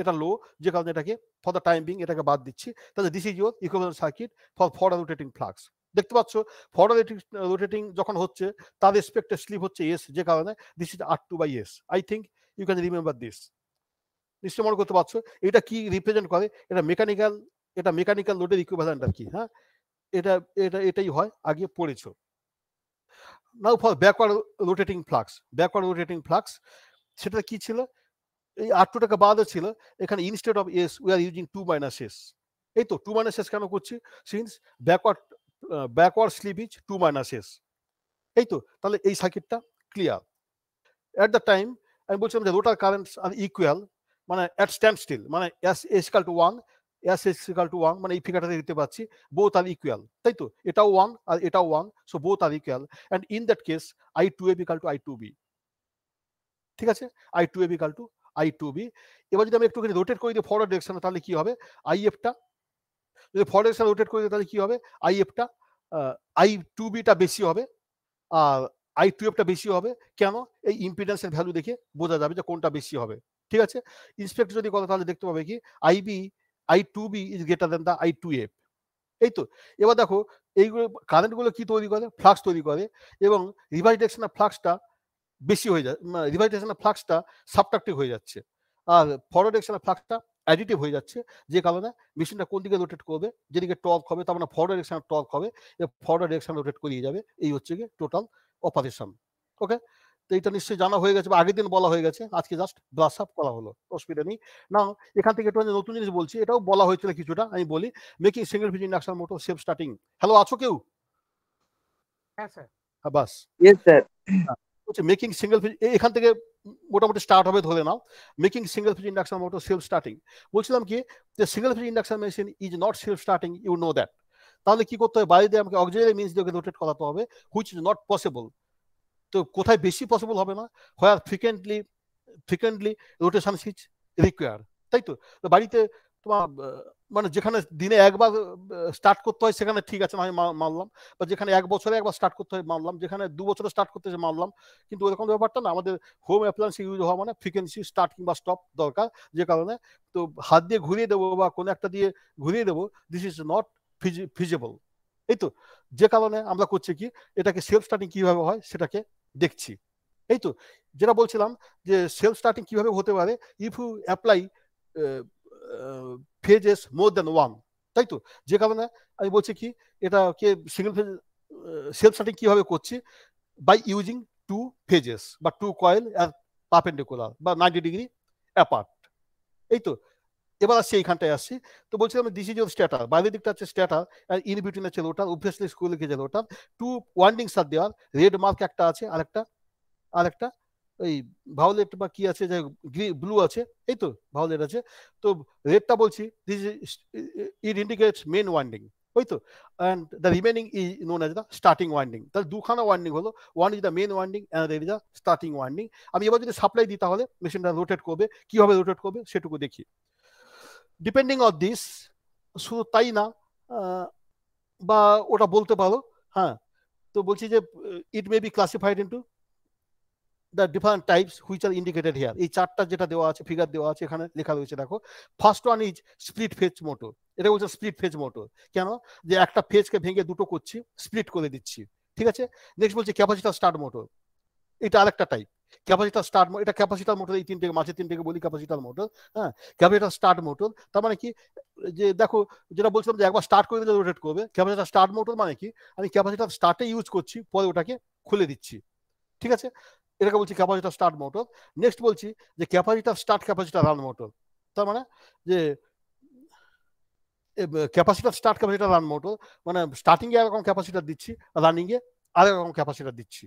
এটা লো যে কারণে এটাকে ফর দ্য টাইমিং এটাকে বাদ দিচ্ছি তাহলে this is your equivalent circuit for for rotating flux দেখতে পাচ্ছ ফরওয়ার্ড রোটেটিং uh, যখন হচ্ছে তার রেসপেক্টে স্লিপ হচ্ছে এস যে কারণে this is R two by S I think you can remember this নিশ্চয় মনে করতে পারছো এটা কি রিপ্রেজেন্ট করে এটা মেকানিক্যাল এটা মেকানিক্যাল লোডের ইকুইভ্যালেন্ট আর কি হ্যাঁ এটা এটা এটাই হয় আগে পড়েছ now for backward rotating flux backward rotating flux সেটা কি ছিল এই আটটো টাকা বাদও ছিল এখানে instead of S we are using two minus S এই তো টু মাইনাস এস কেন করছি since backward backward is two minus S এই তো তাহলে এই সার্কিটটা ক্লিয়ার অ্যাট দ্য টাইম আমি বলছিলাম যে রোটার কারেন্টস আর ইকুয়াল মানে অ্যাট স্ট্যান্ড স্টিল মানে S S equal to one S is equal to one মানে এই ফিগারটাতে দিতে পাচ্ছি বোথ আর ইকুয়াল তাই তো এটাও ওয়ান আর এটাও one so both are equal and in that case I two A be equal to I two B ঠিক আছে I two A be equal to I two B এবার যদি আমি একটুখানি রোটেট করে দিই ফরওয়ার্ড ডিরেকশনে তাহলে কি হবে আই এফটা যদি ফরওয়ার্ড ডিরেকশন রোটেট করে দিই তাহলে কি হবে আই এফটা আই টু বিটা বেশি হবে আর আই টু এফটা বেশি হবে কেন এই ইম্পিডেন্সের ভ্যালু দেখে বোঝা যাবে যে কোনটা বেশি হবে ঠিক আছে ইন্সপেক্ট যদি কথা তাহলে দেখতে পাবে কি I B I two B is greater than the I two F এই তো এবার দেখো এইগুলো কারেন্টগুলো কি তৈরি করে ফ্লাক্স তৈরি করে এবং রিভার্স ডিরেকশন অফ ফ্লাক্সটা বেশি হয়ে যায় রিভার্স ডিরেকশন অফ ফ্লাক্সটা সাবট্রাক্টিভ হয়ে যাচ্ছে আর ফরওয়ার্ড ডিরেকশন অফ ফ্লাক্সটা অ্যাডিটিভ হয়ে যাচ্ছে যে কারণে মেশিনটা কোন দিকে রোটেট করবে যেদিকে টর্ক হবে তার মানে ফরওয়ার্ড ডিরেকশন টর্ক হবে ফরওয়ার্ড ডিরেকশন রোটেট করিয়ে যাবে এই হচ্ছে গিয়ে টোটাল অপারেশন ওকে তো এটা নিশ্চয়ই জানা হয়ে গেছে বা আগের দিন বলা হয়ে গেছে আজকে জাস্ট ব্রাস আপ করা হলো অসুবিধা নেই না এখান থেকে একটু নতুন জিনিস বলছি এটাও বলা হয়েছিল কিছুটা আমি বলি making single phase induction motor self starting hello আছো কেউ হ্যাঁ স্যার হ্যাঁ, বাস স্যার হচ্ছে মেকিং সিঙ্গেল ফিজ এখান থেকে মোটামুটি স্টার্ট হবে ধরে নাও making single phase induction motor self starting বলছিলাম কি যে single phase induction machine is not self starting you know that তাহলে কি করতে হবে বাইরে দিয়ে আমাকে অক্সিলারি মিন্স দিয়ে রোটেট করাতে হবে হুইচ ইজ নট পসিবল তো কোথায় বেশি পসিবল হবে না where frequently frequently rotation switch require তাই তো বাড়িতে তোমার মানে যেখানে দিনে একবার স্টার্ট করতে হয় সেখানে ঠিক আছে আমি মানলাম বা যেখানে এক বছরে একবার স্টার্ট করতে হয় মানলাম যেখানে দু বছরে স্টার্ট করতে হয় মানলাম কিন্তু ওরকম ব্যাপারটা না আমাদের হোম অ্যাপ্লায়েন্স ইউজ হওয়া মানে ফ্রিকোয়েন্সি স্টার্ট কিংবা স্টপ দরকার যে কারণে তো হাত দিয়ে ঘুরিয়ে দেবো বা কোনো একটা দিয়ে ঘুরিয়ে দেবো দিস ইজ নট ফিজিবল এই তো যে কারণে আমরা করছি কি এটাকে সেলফ স্টার্টিং কিভাবে হয় সেটাকে দেখছি এই তো যেটা বলছিলাম যে সেলফ স্টার্টিং কিভাবে হতে পারে if you apply phases more than one তাই তো যে কারণে আমি বলছি কি এটা কে সিঙ্গেল ফেজ সেলফ স্টার্টিং কিভাবে করছি বাই ইউজিং টু ফেজেস বা টু কয়েল আর পাপেন্ডিকুলার বা নাইনটি ডিগ্রি অ্যাপার্ট এই তো এবার আসছি এইখানটায় আসছি তো বলছিলাম দিস ইজ ইউর স্ট্যাটার বাইরের দিকটা হচ্ছে স্ট্যাটার আর ইন বিটুইন হচ্ছে লোটার অবভিয়াসলি স্কুলে গেছে যায় লোটার টু ওয়ান্ডিং সার দেওয়ার রেড মার্ক একটা আছে আর একটা আর একটা ওই ভাওলেট বা কি আছে যে ব্লু আছে এই তো ভাওলেট আছে তো রেডটা বলছি this it indicates main winding ওই তো and the remaining is known as the starting winding তাহলে দুখানা ওয়ান্ডিং হলো one is the main winding and is the starting winding আমি এবার যদি সাপ্লাই দিই তাহলে মেশিনটা রোটেট করবে কীভাবে রোটেট করবে সেটুকু দেখি ডিপেন্ডিং অন দিস শুধু তাই না বা ওটা বলতে পারো হ্যাঁ তো বলছি যে it may be classified into the different types which are indicated here এই চারটা যেটা দেওয়া আছে ফিগার দেওয়া আছে এখানে লেখা রয়েছে দেখো first one is split phase motor এটা বলছে স্প্লিট ফেজ মোটর কেন যে একটা ফেজকে ভেঙে দুটো করছি স্প্লিট করে দিচ্ছি ঠিক আছে নেক্সট বলছে ক্যাপাসিটার স্টার্ট মোটর এটা আরেকটা টাইপ ক্যাপাসিটার স্টার্ট এটা ক্যাপাসিটার মোটর এই তিনটে মাঝে তিনটেকে বলি ক্যাপাসিটার মোটর হ্যাঁ ক্যাপাসিটার স্টার্ট মোটর তার মানে কি যে দেখো যেটা বলছিলাম যে একবার স্টার্ট করে দিলে রোটেট করবে ক্যাপাসিটার স্টার্ট মোটর মানে কি আমি ক্যাপাসিটার স্টার্টে ইউজ করছি পরে ওটাকে খুলে দিচ্ছি ঠিক আছে এটাকে বলছি ক্যাপাসিটার স্টার্ট মোটর নেক্সট বলছি যে capacitor start capacitor run motor তার মানে যে capacitor start capacitor run motor মানে স্টার্টিংয়ে রকম ক্যাপাসিটার দিচ্ছি রানিংয়ে আরেক রকম ক্যাপাসিটার দিচ্ছি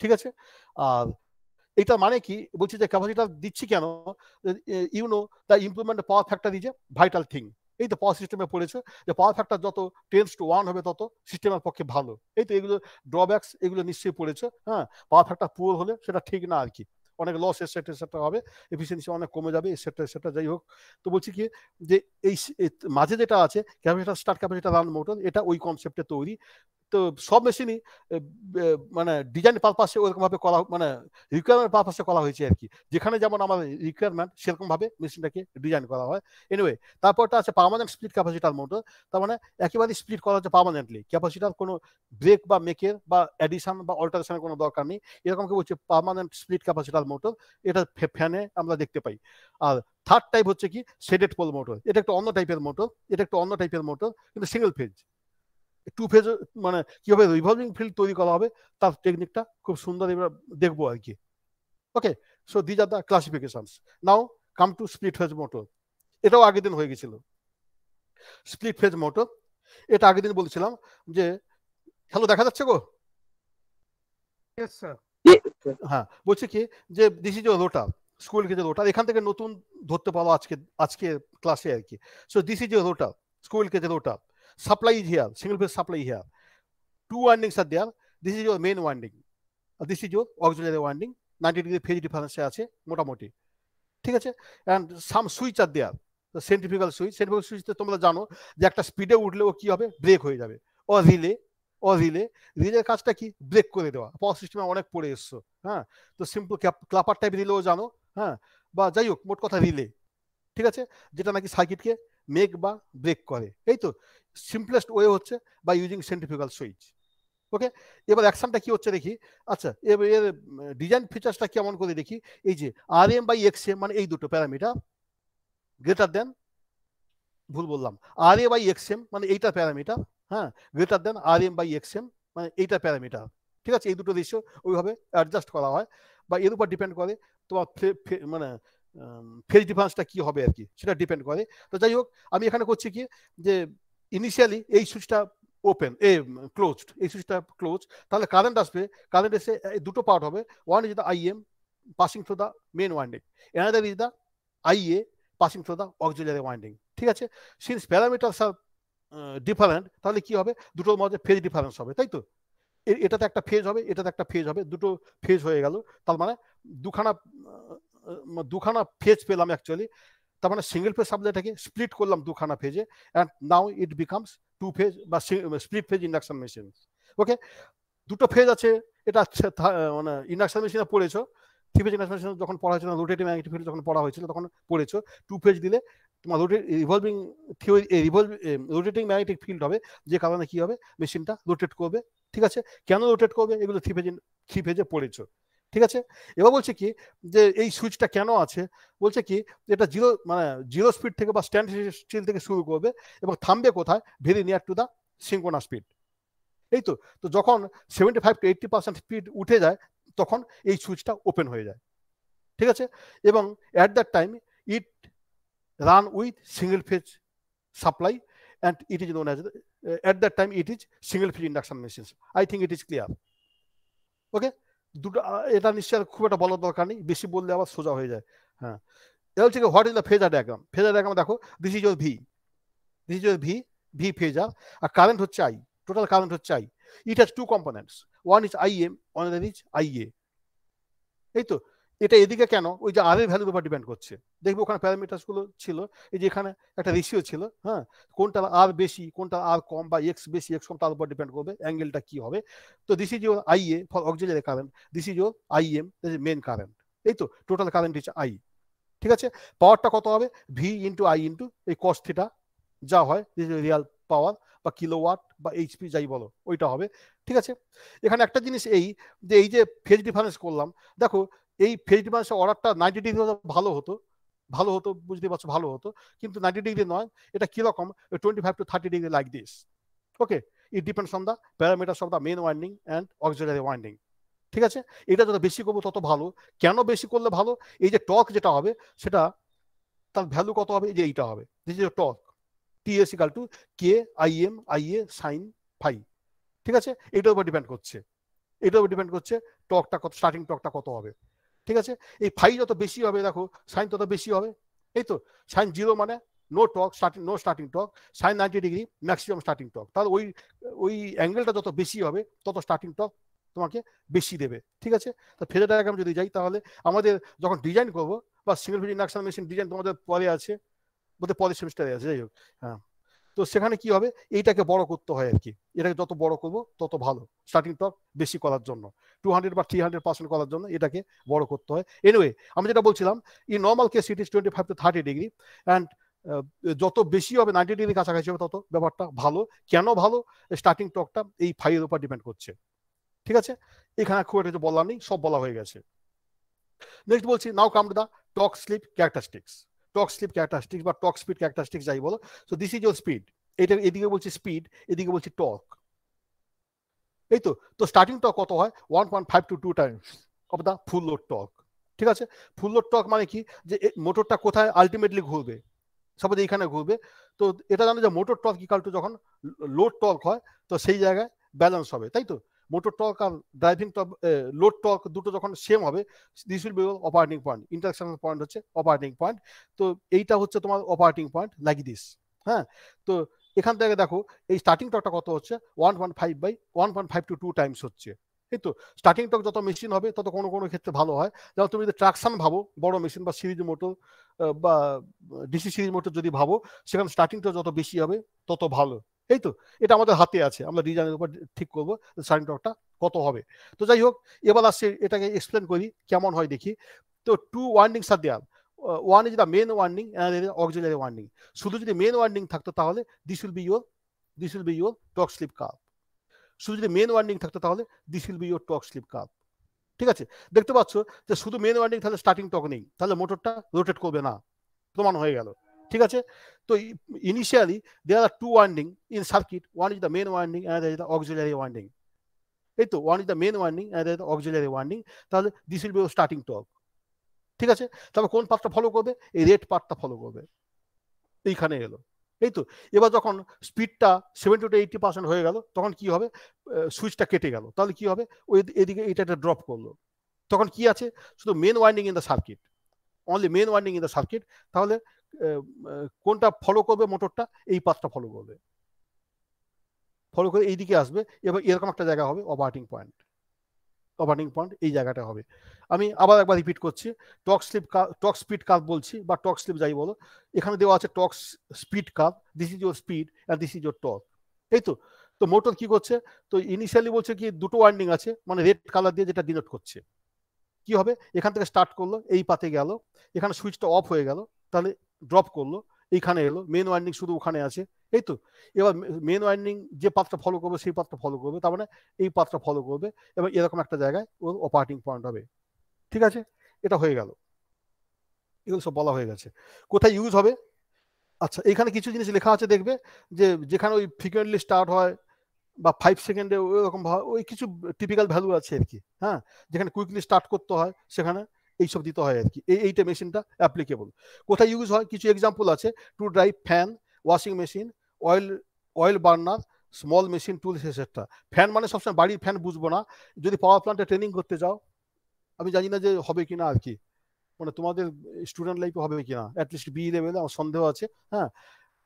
ঠিক আছে আর এটা মানে কি বলছি যে ক্যাপাসিটার দিচ্ছি কেন you know the improvement power factor is a vital thing এই তো পাওয়ার সিস্টেমে পড়েছে যে পাওয়ার ফ্যাক্টর যত টেন্স টু ওয়ান হবে তত সিস্টেমের পক্ষে ভালো এই তো এগুলো ড্রব্যাকস এগুলো নিশ্চয়ই পড়েছে হ্যাঁ পাওয়ার ফ্যাক্টর পুরো হলে সেটা ঠিক না আর কি অনেক লস এসেট এসেট্রা হবে এফিসিয়েন্সি অনেক কমে যাবে এসেট্রা এসেট্রা যাই হোক তো বলছি কি যে এই মাঝে যেটা আছে capacitor start capacitor run motor এটা ওই কনসেপ্টে তৈরি তো সব মেশিনই মানে ডিজাইন পারপাসে ওরকমভাবে করা মানে রিকোয়ারমেন্ট পারপাসে করা হয়েছে আর কি যেখানে যেমন আমাদের রিকোয়ারমেন্ট সেরকমভাবে মেশিনটাকে ডিজাইন করা হয় এনিওয়ে তারপরটা আছে পারমানেন্ট স্পিড ক্যাপাসিটার মোটর তার মানে একেবারে স্পিড করা হচ্ছে পার্মানেন্টলি ক্যাপাসিটার কোনো ব্রেক বা মেকের বা অ্যাডিশন বা অল্টারেশনের কোনো দরকার নেই এরকম কি বলছে পারমানেন্ট স্পিড ক্যাপাসিটার মোটর এটা ফ্যানে আমরা দেখতে পাই আর থার্ড টাইপ হচ্ছে কি সেডেড পোল মোটর এটা একটা অন্য টাইপের মোটর এটা একটা অন্য টাইপের মোটর কিন্তু সিঙ্গেল ফেজ টু ফেজ মানে কিভাবে রিভলভিং ফিল্ড তৈরি করা হবে তার টেকনিকটা খুব সুন্দর এবার দেখবো আর কি okay so these are the classifications now come to split phase motor এটাও আগের দিন হয়ে গেছিল স্প্লিট ফেজ মোটর এটা আগের দিন বলছিলাম যে হ্যালো দেখা যাচ্ছে গো হ্যাঁ বলছি কি যে this is rotor squirrel cage rotor এখান থেকে নতুন ধরতে পারো আজকে আজকে ক্লাসে আর কি so this is rotor squirrel cage rotor Supply is here, single phase supply here. Two windings are there. This is your main winding. Uh, this is your auxiliary winding. 90 degree phase difference আছে মোটামুটি ঠিক আছে and some switch are there centrifugal switch centrifugal switch তো তোমরা জানো যে একটা স্পিডে উঠলে ও কি হবে ব্রেক হয়ে যাবে ও রিলে ও রিলে রিলের কাজটা কি ব্রেক করে দেওয়া পাওয়ার সিস্টেমে অনেক পড়ে এসছো হ্যাঁ তো সিম্পল ক্লাপার টাইপ রিলেও জানো হ্যাঁ বা যাই হোক মোট কথা রিলে ঠিক আছে যেটা নাকি সার্কিটকে মেক বা ব্রেক করে এই তো সিম্পলেস্ট ওয়ে হচ্ছে বা ইউজিং সেন্ট্রিফিউগাল সুইচ ওকে এবার অ্যাকশনটা কি হচ্ছে দেখি আচ্ছা এবার এর ডিজাইন ফিচার্সটা কেমন করে দেখি এই যে R M by X M মানে এই দুটো প্যারামিটার গ্রেটার দেন ভুল বললাম R A by X M মানে এইটা প্যারামিটার হ্যাঁ greater than R M by X M মানে এইটা প্যারামিটার ঠিক আছে এই দুটো রেশিও ওইভাবে অ্যাডজাস্ট করা হয় বা এর উপর ডিপেন্ড করে তোমার মানে ফেজ ডিফারেন্সটা কি হবে আর কি সেটা ডিপেন্ড করে তো যাই হোক আমি এখানে করছি কি যে ইনিশিয়ালি এই সুইচটা ওপেন এ ক্লোজড এই সুইচটা ক্লোজ তাহলে কারেন্ট আসবে কারেন্ট এসে দুটো পার্ট হবে one is the I M passing through the main winding another is the I A passing through the auxiliary winding ঠিক আছে সিন্স প্যারামিটার আর ডিফারেন্ট তাহলে কি হবে দুটোর মধ্যে ফেজ ডিফারেন্স হবে তাই তো এটাতে একটা ফেজ হবে এটাতে একটা ফেজ হবে দুটো ফেজ হয়ে গেল তার মানে দুখানা দুখানা ফেজ পেলাম অ্যাকচুয়ালি তার মানে সিঙ্গেল ফেজ সাপ্লাইটাকে স্প্লিট করলাম দুখানা ফেজে and now it becomes two phase বা split phase induction machine okay দুটো ফেজ আছে এটা মানে ইন্ডাকশন মেশিনে পড়েছো থ্রি ফেজ ইন্ডাকশন মেশিন যখন পড়া হয়েছিল রোটেটিভ ম্যাগনেটিক ফিল্ড যখন পড়া হয়েছিল তখন পড়েছো টু ফেজ দিলে তোমার rotate revolving theory revolve rotating magnetic field হবে যে কারণে কি হবে মেশিনটা রোটেট করবে ঠিক আছে কেন রোটেট করবে এগুলো থ্রি ফেজ থ্রি ফেজে পড়েছো ঠিক আছে এবার বলছে কি যে এই সুইচটা কেন আছে বলছে কি এটা জিরো মানে জিরো স্পিড থেকে বা স্ট্যান্ড স্টিল থেকে শুরু করবে এবং থামবে কোথায় very near to the synchronous speed এই তো তো যখন seventy five to eighty percent speed উঠে যায় তখন এই সুইচটা ওপেন হয়ে যায় ঠিক আছে এবং at that time it run with single phase supply and it is known as at that time it is single phase induction machines I think it is clear okay দুটো এটা নিশ্চয় খুব একটা বলার দরকার নেই বেশি বললে আবার সোজা হয়ে যায় হ্যাঁ এটা হচ্ছে what is the phasor diagram phasor diagram দেখো this is your V this is your V V phasor আর কারেন্ট হচ্ছে আই টোটাল কারেন্ট হচ্ছে I it has two components one is I M one is I A এই তো এটা এদিকে কেন ওই যে আর এর ভ্যালুর উপর ডিপেন্ড করছে দেখবো ওখানে গুলো ছিল এই যে এখানে একটা রেশিও ছিল হ্যাঁ কোনটা আর বেশি কোনটা আর কম বা এক্স বেশি এক্স কম তার উপর ডিপেন্ড করবে অ্যাঙ্গেলটা কি হবে তো this is your I A for auxiliary current this is your I M main current এই তো টোটাল কারেন্ট ইজ আই ঠিক আছে পাওয়ারটা কত হবে ভি ইন্টু আই ইন্টু এই থিটা যা হয় রিয়াল পাওয়ার বা কিলোওয়াট বা এইচপি যাই বলো ওইটা হবে ঠিক আছে এখানে একটা জিনিস এই যে এই যে ফেজ ডিফারেন্স করলাম দেখো এই ফেজ মাসে অর্ডারটা নাইনটি ডিগ্রি ভালো হতো ভালো হতো বুঝতে পারছো ভালো হতো কিন্তু নাইনটি ডিগ্রি নয় এটা কিরকম twenty five to thirty degree like this okay it depends on the parameters of the main winding and auxiliary winding ঠিক আছে এটা যত বেশি করবো তত ভালো কেন বেশি করলে ভালো এই যে টক যেটা হবে সেটা তার ভ্যালু কত হবে যে এইটা হবে যে torque TS equal to K I M I A sine phi ঠিক আছে এটার উপর ডিপেন্ড করছে এটার উপর ডিপেন্ড করছে টকটা কত স্টার্টিং টকটা কত হবে ঠিক আছে এই ফাই যত বেশি হবে দেখো সাইন তত বেশি হবে এই তো সাইন জিরো মানে no torque starting no starting torque sine ninety degree maximum starting torque তাহলে ওই ওই অ্যাঙ্গেলটা যত বেশি হবে তত স্টার্টিং টক তোমাকে বেশি দেবে ঠিক আছে তো ফেজার ডায়াগ্রাম যদি যাই তাহলে আমাদের যখন ডিজাইন করবো বা single phase induction machine design তোমাদের পরে আছে বলতে পরের সেমিস্টারে আছে যাই হোক হ্যাঁ তো সেখানে কি হবে এইটাকে বড় করতে হয় আর কি এটাকে যত বড় করব তত ভালো স্টার্টিং টক বেশি করার জন্য টু হান্ড্রেড বা থ্রি হান্ড্রেড পার্সেন্ট করার জন্য এটাকে বড় করতে হয় এনিওয়ে আমি যেটা বলছিলাম এই normal case it is twenty five to thirty degree and যত বেশি হবে নাইনটি ডিগ্রি কাছাকাছি হবে তত ব্যাপারটা ভালো কেন ভালো স্টার্টিং টকটা এই ফাইয়ের উপর ডিপেন্ড করছে ঠিক আছে এখানে খুব একটা কিছু বলার নেই সব বলা হয়ে গেছে নেক্সট বলছি now come to the torque slip characteristics torque slip characteristic বা টক স্পিড ক্যারেক্টারিস্টিক যাই বলো so this is your speed এটা এদিকে বলছি স্পিড এদিকে বলছি টক এই তো তো স্টার্টিং টক কত হয় one point five to two times of the full load torque ঠিক আছে ফুল লোড টক মানে কি যে মোটরটা কোথায় আলটিমেটলি ঘুরবে সাপোজ এইখানে ঘুরবে তো এটা জানো যে মোটর টক ইকাল টু যখন লোড টক হয় তো সেই জায়গায় ব্যালেন্স হবে তাই তো মোটর টর্ক আর ড্রাইভিং টর্ক লোড টর্ক দুটো যখন সেম হবে this will be operating point interaction point হচ্ছে অপারেটিং পয়েন্ট তো এইটা হচ্ছে তোমার অপারেটিং পয়েন্ট লাগি দিস হ্যাঁ তো এখান থেকে দেখো এই স্টার্টিং টর্কটা কত হচ্ছে one point five by one point five to two times হচ্ছে এই তো স্টার্টিং টক যত মেশিন হবে তত কোনো কোনো ক্ষেত্রে ভালো হয় যেমন তুমি যদি ট্রাকশন ভাবো বড় মেশিন বা সিরিজ মোটর বা ডিসি সিরিজ মোটর যদি ভাবো সেখানে টক যত বেশি হবে তত ভালো এই তো এটা আমাদের হাতে আছে আমরা ডিজাইনের উপর ঠিক করবো টকটা কত হবে তো যাই হোক এবার আসছে এটাকে এক্সপ্লেন করি কেমন হয় দেখি তো টু ওয়ার্নিং সার দেওয়া one is the main warning and auxiliary warning শুধু যদি মেন ওয়ার্নিং থাকতো তাহলে this will be your this will be your torque slip cup শুধু যদি মেন ওয়ার্নিং থাকতো তাহলে this will be your torque slip cup ঠিক আছে দেখতে পাচ্ছ যে শুধু মেন ওয়ার্নিং তাহলে স্টার্টিং টক নেই তাহলে মোটরটা রোটেট করবে না প্রমাণ হয়ে গেল ঠিক আছে তো initially there are two winding in circuit one is the main winding and the auxiliary winding এই তো one is the main warning and the auxiliary warning তাহলে this will be starting torque ঠিক আছে তারপর কোন পার্টটা ফলো করবে এই রেড পার্টটা ফলো করবে এইখানে এলো এই তো এবার যখন স্পিডটা সেভেন্টি টু এইটটি পার্সেন্ট হয়ে গেল তখন কি হবে সুইচটা কেটে গেল তাহলে কি হবে ওই এদিকে এটা একটা ড্রপ করলো তখন কি আছে শুধু main winding in the circuit only main winding in the circuit তাহলে কোনটা ফলো করবে মোটরটা এই পাথটা ফলো করবে ফলো করে এইদিকে আসবে এবং এরকম একটা জায়গা হবে অপারেটিং পয়েন্ট অপারেটিং পয়েন্ট এই জায়গাটা হবে আমি আবার একবার রিপিট করছি torque slip torque speed curve বলছি বা টক স্লিপ যাই বলো এখানে দেওয়া আছে torque speed curve this is your speed and this is your torque এই তো তো মোটর কি করছে তো ইনিশিয়ালি বলছে কি দুটো ওয়াইন্ডিং আছে মানে রেড কালার দিয়ে যেটা ডিনোট করছে কি হবে এখান থেকে স্টার্ট করলো এই পাতে গেল এখানে সুইচটা অফ হয়ে গেল তাহলে ড্রপ করলো এইখানে এলো মেন ওয়াইন্ডিং শুধু ওখানে আছে এই তো এবার মেন ওয়াইন্ডিং যে পাথটা ফলো করবে সেই পাথটা ফলো করবে তার মানে এই পাথটা ফলো করবে এবং এরকম একটা জায়গায় ওর অপারেটিং পয়েন্ট হবে ঠিক আছে এটা হয়ে গেল এগুলো সব বলা হয়ে গেছে কোথায় ইউজ হবে আচ্ছা এখানে কিছু জিনিস লেখা আছে দেখবে যে যেখানে ওই ফ্রিকুয়েন্টলি স্টার্ট হয় বা ফাইভ সেকেন্ডে ওই রকম ওই কিছু টিপিক্যাল ভ্যালু আছে আর কি হ্যাঁ যেখানে কুইকলি স্টার্ট করতে হয় সেখানে এইসব দিতে হয় আর কি এইটা মেশিনটা অ্যাপ্লিকেবল কোথায় ইউজ হয় কিছু এক্সাম্পল আছে to drive fan washing machine oil oil burner small machine tool এসেটটা ফ্যান মানে সবসময় বাড়ির ফ্যান বুঝবো না যদি পাওয়ার প্লান্টে ট্রেনিং করতে যাও আমি জানি না যে হবে কি না আর কি মানে তোমাদের স্টুডেন্ট লাইফে হবে কি না অ্যাটলিস্ট বি লেভেলে আমার সন্দেহ আছে হ্যাঁ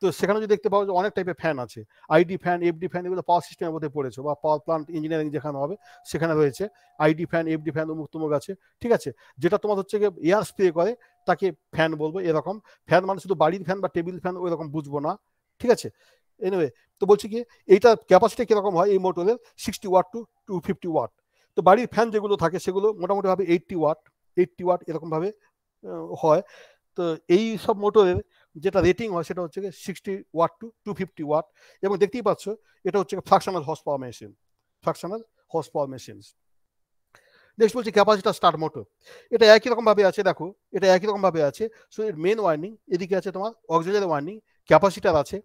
তো সেখানে যদি দেখতে পাওয়া যায় অনেক টাইপের ফ্যান আছে আইডি ফ্যান এফডি ফ্যান এগুলো পাওয়ার সিস্টেমের মধ্যে পড়েছে বা পাওয়ার প্লান্ট ইঞ্জিনিয়ারিং যেখানে হবে সেখানে রয়েছে আইডি ফ্যান এফডি ফ্যান অমুক তুমুক আছে ঠিক আছে যেটা তোমার হচ্ছে গিয়ে এয়ার স্প্রে করে তাকে ফ্যান বলবো এরকম ফ্যান মানে শুধু বাড়ির ফ্যান বা টেবিল ফ্যান ওইরকম বুঝবো না ঠিক আছে এনিওয়ে তো বলছি কি এইটা ক্যাপাসিটি কীরকম হয় এই মোটরের sixty watt to two fifty watt তো বাড়ির ফ্যান যেগুলো থাকে সেগুলো মোটামুটিভাবে এইটটি ওয়াট এইটটি ওয়াট এরকমভাবে হয় তো এই সব মোটরের যেটা রেটিং হয় সেটা হচ্ছে sixty watt to two fifty watt এবং দেখতেই পাচ্ছ এটা হচ্ছে fractional horse power machine fractional horse power machine next বলছি ক্যাপাসিটার স্টার্ট মোটর এটা একই রকমভাবে আছে দেখো এটা একই রকমভাবে আছে সো এর মেন ওয়ার্নিং এদিকে আছে তোমার অক্সিজেন ওয়ার্নিং ক্যাপাসিটার আছে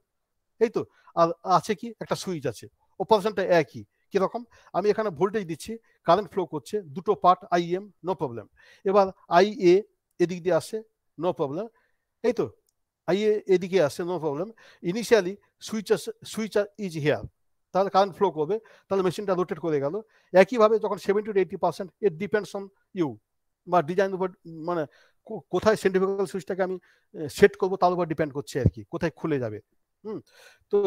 এই তো আর আছে কি একটা সুইচ আছে অপারেশনটা একই কীরকম আমি এখানে ভোল্টেজ দিচ্ছি কারেন্ট ফ্লো করছে দুটো part I M no problem এবার আই এ এদিক দিয়ে আসে নো প্রবলেম এই তো আইয়ে এদিকে আসছে no problem initially switch switch is here তাহলে কারেন্ট ফ্লো করবে তাহলে মেশিনটা রোটেট করে গেল একইভাবে যখন seventy to eighty percent it depends on you বা ডিজাইন উপর মানে কোথায় সেন্টিফিক্যাল সুইচটাকে আমি সেট করব তার উপর ডিপেন্ড করছে আর কি কোথায় খুলে যাবে হুম তো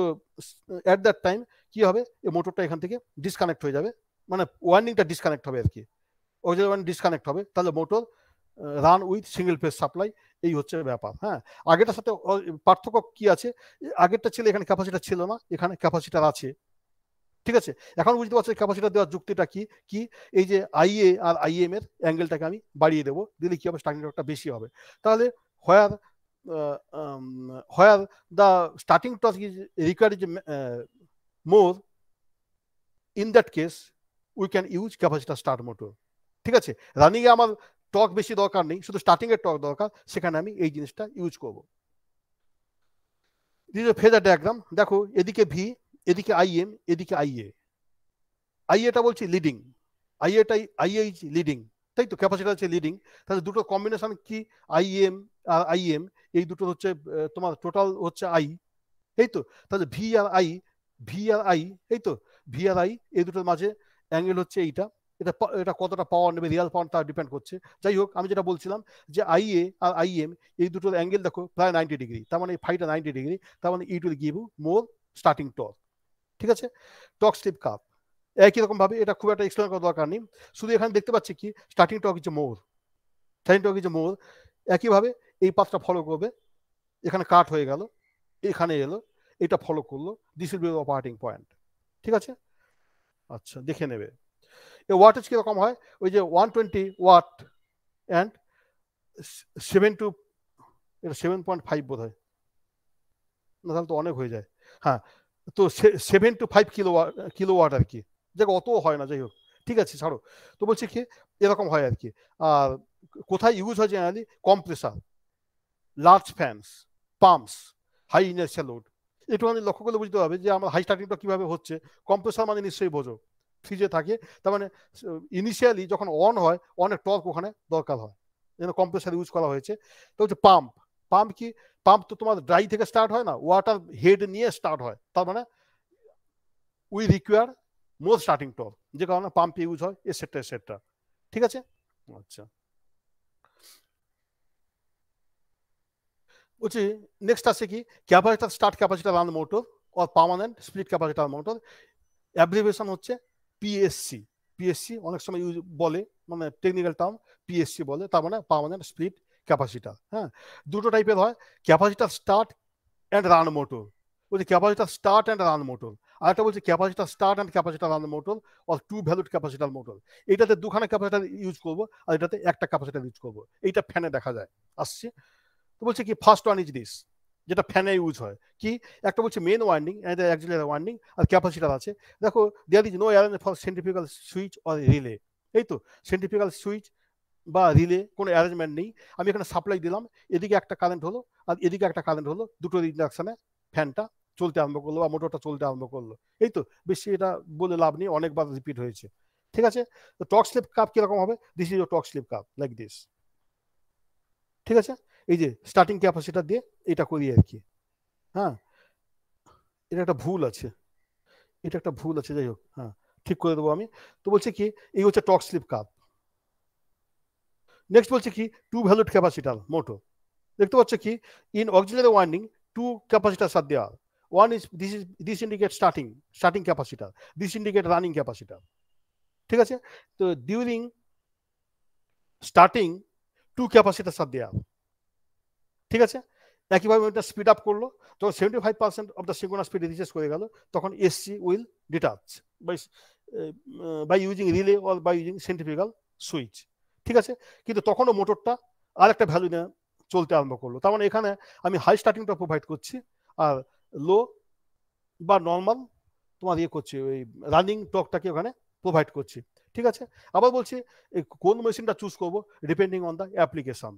অ্যাট দ্যাট টাইম কি হবে এই মোটরটা এখান থেকে ডিসকানেক্ট হয়ে যাবে মানে ওয়ার্নিংটা ডিসকানেক্ট হবে আর কি ওই ডিসকানেক্ট হবে তাহলে motor run with single phase supply এই হচ্ছে ব্যাপার হ্যাঁ আগেটার সাথে পার্থক্য কি আছে আগেরটা ছিল এখানে ক্যাপাসিটার ছিল না এখানে ক্যাপাসিটার আছে ঠিক আছে এখন বুঝতে পারছি ক্যাপাসিটার দেওয়ার যুক্তিটা কি কি এই যে আইএ আর আইএম এর অ্যাঙ্গেলটাকে আমি বাড়িয়ে দেবো দিলে কি হবে স্টার্টিং টর্কটা বেশি হবে তাহলে where where the starting torque is require is more in that case we can use capacitor start motor ঠিক আছে রানিংয়ে আমার টক বেশি দরকার নেই শুধু এর টক দরকার সেখানে আমি এই জিনিসটা ইউজ করব দিস ফেজার ডায়াগ্রাম দেখো এদিকে ভি এদিকে আইএম এদিকে আইএ আইএটা বলছি লিডিং আইএটাই আইএ ইজ লিডিং তাই তো ক্যাপাসিটি হচ্ছে লিডিং তাহলে দুটো কম্বিনেশন কি আইএম আর আইএম এই দুটো হচ্ছে তোমার টোটাল হচ্ছে আই এই তো তাহলে V R I V R I এই তো ভি আর আই এই দুটোর মাঝে অ্যাঙ্গেল হচ্ছে এইটা এটা এটা কতটা পাওয়ার নেবে রিয়াল পাওয়ার তার ডিপেন্ড করছে যাই হোক আমি যেটা বলছিলাম যে আইএ আর আইএম এই দুটোর অ্যাঙ্গেল দেখো প্রায় নাইনটি ডিগ্রি তার মানে এই ফাইটা নাইনটি ডিগ্রি তার মানে it will give more starting torque ঠিক আছে টক স্টিপ কাপ একই রকমভাবে এটা খুব একটা এক্সপ্লেন করার দরকার নেই শুধু এখানে দেখতে পাচ্ছি কি starting torque is more starting torque is more একইভাবে এই পাথটা ফলো করবে এখানে কাট হয়ে গেল এখানে এলো এটা ফলো করলো this will be operating point ঠিক আছে আচ্ছা দেখে নেবে ওয়াটেজ কীরকম হয় ওই যে one twenty watt and seven two এটা সেভেন পয়েন্ট ফাইভ বোধ হয় না তাহলে তো অনেক হয়ে যায় হ্যাঁ তো seven two five kilo kilo watt আর কি দেখো অতও হয় না যাই হোক ঠিক আছে ছাড়ো তো বলছি কি এরকম হয় আর কি আর কোথায় ইউজ হয় generally compressor large fans pumps high inertial load একটু আমি লক্ষ্য করলে বুঝতে হবে যে আমার হাই স্টার্টিংটা কীভাবে হচ্ছে কম্প্রেসার মানে নিশ্চয়ই বোঝো ফ্রিজে থাকে তার মানে ইনিশিয়ালি যখন অন হয় অনেক টর্ক ওখানে দরকার হয় যেন কম্প্রেসার ইউজ করা হয়েছে তো হচ্ছে পাম্প পাম্প কি পাম্প তো তোমার ড্রাই থেকে স্টার্ট হয় না ওয়াটার হেড নিয়ে স্টার্ট হয় তার মানে we require more starting torque যে কারণে পাম্প ইউজ হয় এসেট্রা এসেট্রা ঠিক আছে আচ্ছা বলছি নেক্সট আছে কি capacitor start capacitor run motor or permanent split capacitor motor abbreviation হচ্ছে পিএসসি পিএসসি অনেক সময় ইউজ বলে মানে টেকনিক্যাল টার্ম পিএসসি বলে তার মানে পার্মানেন্ট স্প্লিট ক্যাপাসিটার হ্যাঁ দুটো টাইপের হয় capacitor start and run motor বলছি capacitor start and run motor আরেকটা বলছে capacitor start and capacitor run motor or two valued capacitor motor এটাতে দুখানা ক্যাপাসিটার ইউজ করবো আর এটাতে একটা ক্যাপাসিটার ইউজ করবো এইটা ফ্যানে দেখা যায় আসছে তো বলছে কি ফার্স্ট ওয়ান ইজ দিস যেটা ফ্যানে ইউজ হয় কি একটা বলছে মেন ওয়ার্নিং অ্যাক্সিলারি ওয়ার্নিং আর ক্যাপাসিটার আছে দেখো there is no arrange for centrifugal switch or relay এই তো সেন্ট্রিফিক্যাল সুইচ বা রিলে কোনো অ্যারেঞ্জমেন্ট নেই আমি এখানে সাপ্লাই দিলাম এদিকে একটা কারেন্ট হলো আর এদিকে একটা কারেন্ট হলো দুটো ইন্ডাকশানে ফ্যানটা চলতে আরম্ভ করলো বা মোটরটা চলতে আরম্ভ করলো এই তো বেশি এটা বলে লাভ নেই অনেকবার রিপিট হয়েছে ঠিক আছে তো টক স্লিপ কাপ কিরকম হবে this is your torque slip curve like this ঠিক আছে এই যে স্টার্টিং ক্যাপাসিটার দিয়ে এটা করি আর কি হ্যাঁ এটা একটা ভুল আছে এটা একটা ভুল আছে যাই হোক হ্যাঁ ঠিক করে দেবো আমি তো বলছে কি এই হচ্ছে টক স্লিপ কাপ নেক্সট বলছে কি টু ভ্যালুড ক্যাপাসিটার মোটো দেখতে পাচ্ছ কি ইন অক্সিলারি ওয়ার্নিং টু ক্যাপাসিটার সার দেওয়া one is this is this indicate starting starting capacitor this indicate running capacitor ঠিক আছে তো ডিউরিং স্টার্টিং টু ক্যাপাসিটার সার দেওয়া ঠিক আছে একইভাবে এটা স্পিড আপ করলো তখন seventy five percent of the synchronous speed recharge করে গেল তখন SC will detach by by using relay or by using centrifugal switch ঠিক আছে কিন্তু তখনও মোটরটা আর একটা ভ্যালু নিয়ে চলতে আরম্ভ করলো তার মানে এখানে আমি হাই স্টার্টিংটা প্রোভাইড করছি আর লো বা নর্মাল তোমার ইয়ে করছি ওই রানিং টকটাকে ওখানে প্রোভাইড করছি ঠিক আছে আবার বলছি কোন মেশিনটা চুজ করবো ডিপেন্ডিং অন দ্য অ্যাপ্লিকেশন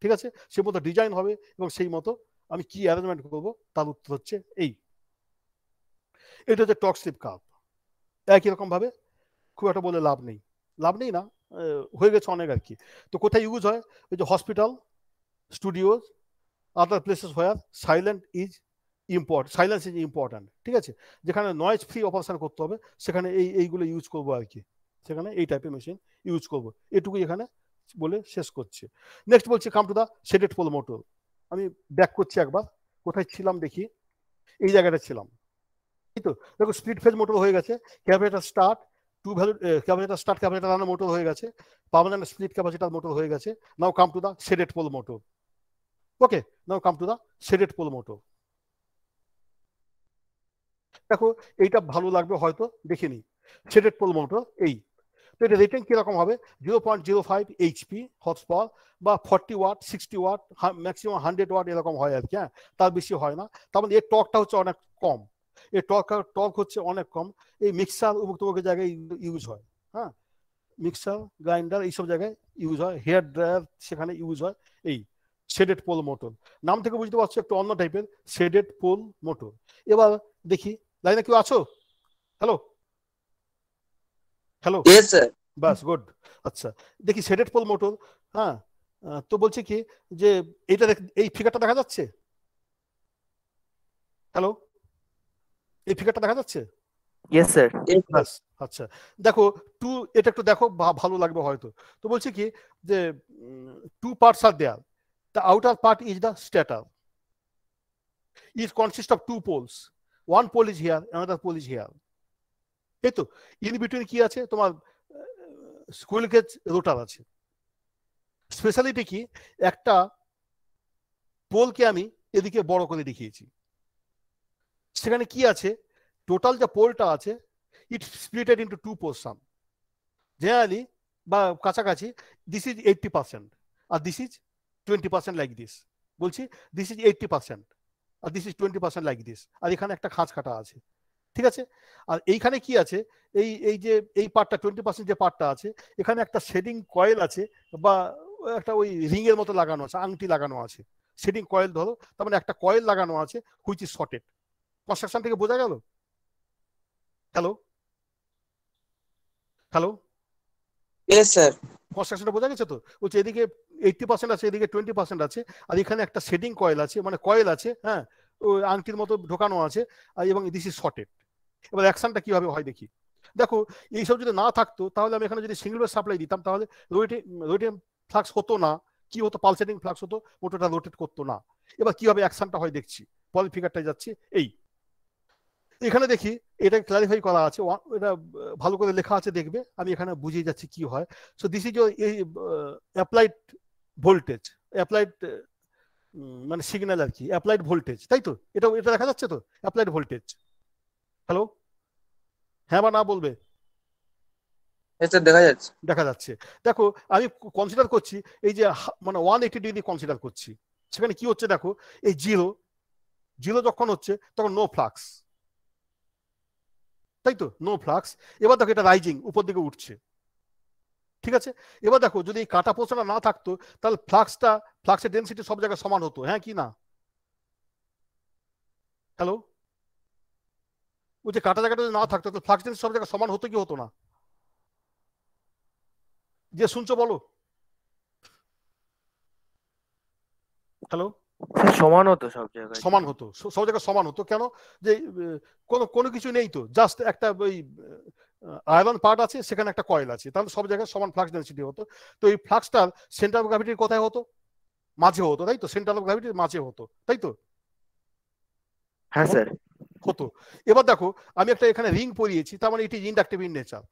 ঠিক আছে সে মতো ডিজাইন হবে এবং সেই মতো আমি কি অ্যারেঞ্জমেন্ট করব তার উত্তর হচ্ছে এই এটা হচ্ছে টক্সিপ কাপ একই রকমভাবে খুব একটা বলে লাভ নেই লাভ নেই না হয়ে গেছে অনেক আর কি তো কোথায় ইউজ হয় ওই যে hospital studios other places where silent is import silence is important ঠিক আছে যেখানে নয়েজ ফ্রি অপারেশন করতে হবে সেখানে এই এইগুলো ইউজ করবো আর কি সেখানে এই টাইপের মেশিন ইউজ করবো এটুকু এখানে বলে শেষ করছে নেক্সট বলছে come to the shaded pole motor আমি ব্যাক করছি একবার কোথায় ছিলাম দেখি এই জায়গাটা ছিলাম এই তো দেখো স্পিড ফেজ মোটর হয়ে গেছে capacitor start two value capacitor start capacitor run motor হয়ে গেছে পার্মানেন্ট স্প্লিট ক্যাপাসিটার মোটর হয়ে গেছে now come to the shaded pole motor okay now come to the shaded pole motor দেখো এইটা ভালো লাগবে হয়তো দেখিনি সেডেড পোল মোটর এই তো এটা রেটিং কীরকম হবে zero point zero five HP hotspot বা forty watt sixty watt maximum hundred watt এরকম হয় আর কি হ্যাঁ তার বেশি হয় না তার মানে এর টকটা হচ্ছে অনেক কম এর টক টক হচ্ছে অনেক কম এই মিক্সার অমুক জায়গায় ইউজ হয় হ্যাঁ মিক্সার গ্রাইন্ডার এইসব জায়গায় ইউজ হয় হেয়ার ড্রায়ার সেখানে ইউজ হয় এই শেডেড পোল মোটর নাম থেকে বুঝতে পারছো একটু অন্য টাইপের শেডেড পোল মোটর এবার দেখি লাইনে কেউ আছো হ্যালো হ্যালো বাস গুড আচ্ছা দেখি সেডেড পোল মোটর হ্যাঁ তো বলছে কি যে এটা এই ফিগারটা দেখা যাচ্ছে হ্যালো এই ফিগারটা দেখা যাচ্ছে ইয়েস স্যার বাস আচ্ছা দেখো টু এটা একটু দেখো ভালো লাগবে হয়তো তো বলছে কি যে two parts are there the outer part is the stator is consist of two poles one pole is here another pole is here এই তো ইন বিটুইন কি আছে তোমার স্কুল কেজ রোটার আছে স্পেশালিটি কি একটা পোলকে আমি এদিকে বড় করে দেখিয়েছি সেখানে কি আছে টোটাল যে পোলটা আছে it splitted into two pole some generally বা কাছাকাছি দিস ইজ এইটটি পার্সেন্ট আর this is twenty percent like this বলছি দিস ইজ এইটটি পার্সেন্ট আর this is twenty percent like this আর এখানে একটা খাঁজ কাটা আছে ঠিক আছে আর এইখানে কি আছে এই এই যে এই পার্টটা টোয়েন্টি পার্সেন্ট যে পার্টটা আছে এখানে একটা শেডিং কয়েল আছে বা একটা ওই রিংয়ের মতো লাগানো আছে আংটি লাগানো আছে শেডিং কয়েল ধরো তার মানে একটা কয়েল লাগানো আছে হুইচ ইজ শর্টেড কনস্ট্রাকশন থেকে বোঝা গেল হ্যালো হ্যালো এস স্যার কনস্ট্রাকশনটা বোঝা গেছে তো বলছে এদিকে এইটটি পার্সেন্ট আছে এদিকে টোয়েন্টি পার্সেন্ট আছে আর এখানে একটা শেডিং কয়েল আছে মানে কয়েল আছে হ্যাঁ আংটির মতো ঢোকানো আছে এবং দিস ইজ শর্টেড এবার অ্যাকশনটা কিভাবে হয় দেখি দেখো এইসব যদি না থাকতো তাহলে আমি এখানে যদি সিঙ্গেল ওয়েভ সাপ্লাই দিতাম তাহলে রোটেটিং ফ্লাক্স হতো না কি হতো পালসেটিং ফ্লাক্স হতো মোটরটা রোটেট করতো না এবার কিভাবে অ্যাকশনটা হয় দেখছি পল ফিগারটাই যাচ্ছি এই এখানে দেখি এটা ক্লারিফাই করা আছে এটা ভালো করে লেখা আছে দেখবে আমি এখানে বুঝিয়ে যাচ্ছি কি হয় সো দিস ইজ এই অ্যাপ্লাইড ভোল্টেজ অ্যাপ্লাইড মানে সিগন্যাল আর কি অ্যাপ্লাইড ভোল্টেজ তাই তো এটা এটা দেখা যাচ্ছে তো অ্যাপ্লাইড ভোল্টেজ হ্যালো হ্যাঁ বা না বলবে দেখা যাচ্ছে দেখা যাচ্ছে দেখো আমি কনসিডার করছি এই যে মানে ওয়ান এইটি ডিগ্রি কনসিডার করছি সেখানে কি হচ্ছে দেখো এই জিরো জিরো যখন হচ্ছে তখন নো ফ্লাক্স তাই তো নো ফ্লাক্স এবার দেখো এটা রাইজিং উপর দিকে উঠছে ঠিক আছে এবার দেখো যদি কাটা কাঁটা না থাকতো তাহলে ফ্লাক্সটা ফ্লাক্সের ডেন্সিটি সব জায়গায় সমান হতো হ্যাঁ কি না হ্যালো ওই যে কাটা জায়গাটা যদি না থাকতো তাহলে ফ্লাক্স সব জায়গায় সমান হতো কি হতো না যে শুনছো বলো হ্যালো সমান হতো সব জায়গায় সমান হতো সব জায়গায় সমান হতো কেন যে কোনো কোনো কিছু নেই তো জাস্ট একটা ওই আয়রন পার্ট আছে সেখানে একটা কয়েল আছে তাহলে সব জায়গায় সমান ফ্লাক্স ডেন্সিটি হতো তো এই ফ্লাক্সটার সেন্টার অফ গ্র্যাভিটির কোথায় হতো মাঝে হতো তাই তো সেন্টার অফ গ্র্যাভিটির মাঝে হতো তাই তো হ্যাঁ, হ্যাঁ? স্যার হতো এবার দেখো আমি একটা এখানে রিং পরিয়েছি তার মানে এটি ইন্ডাক্টিভ ইন নেচার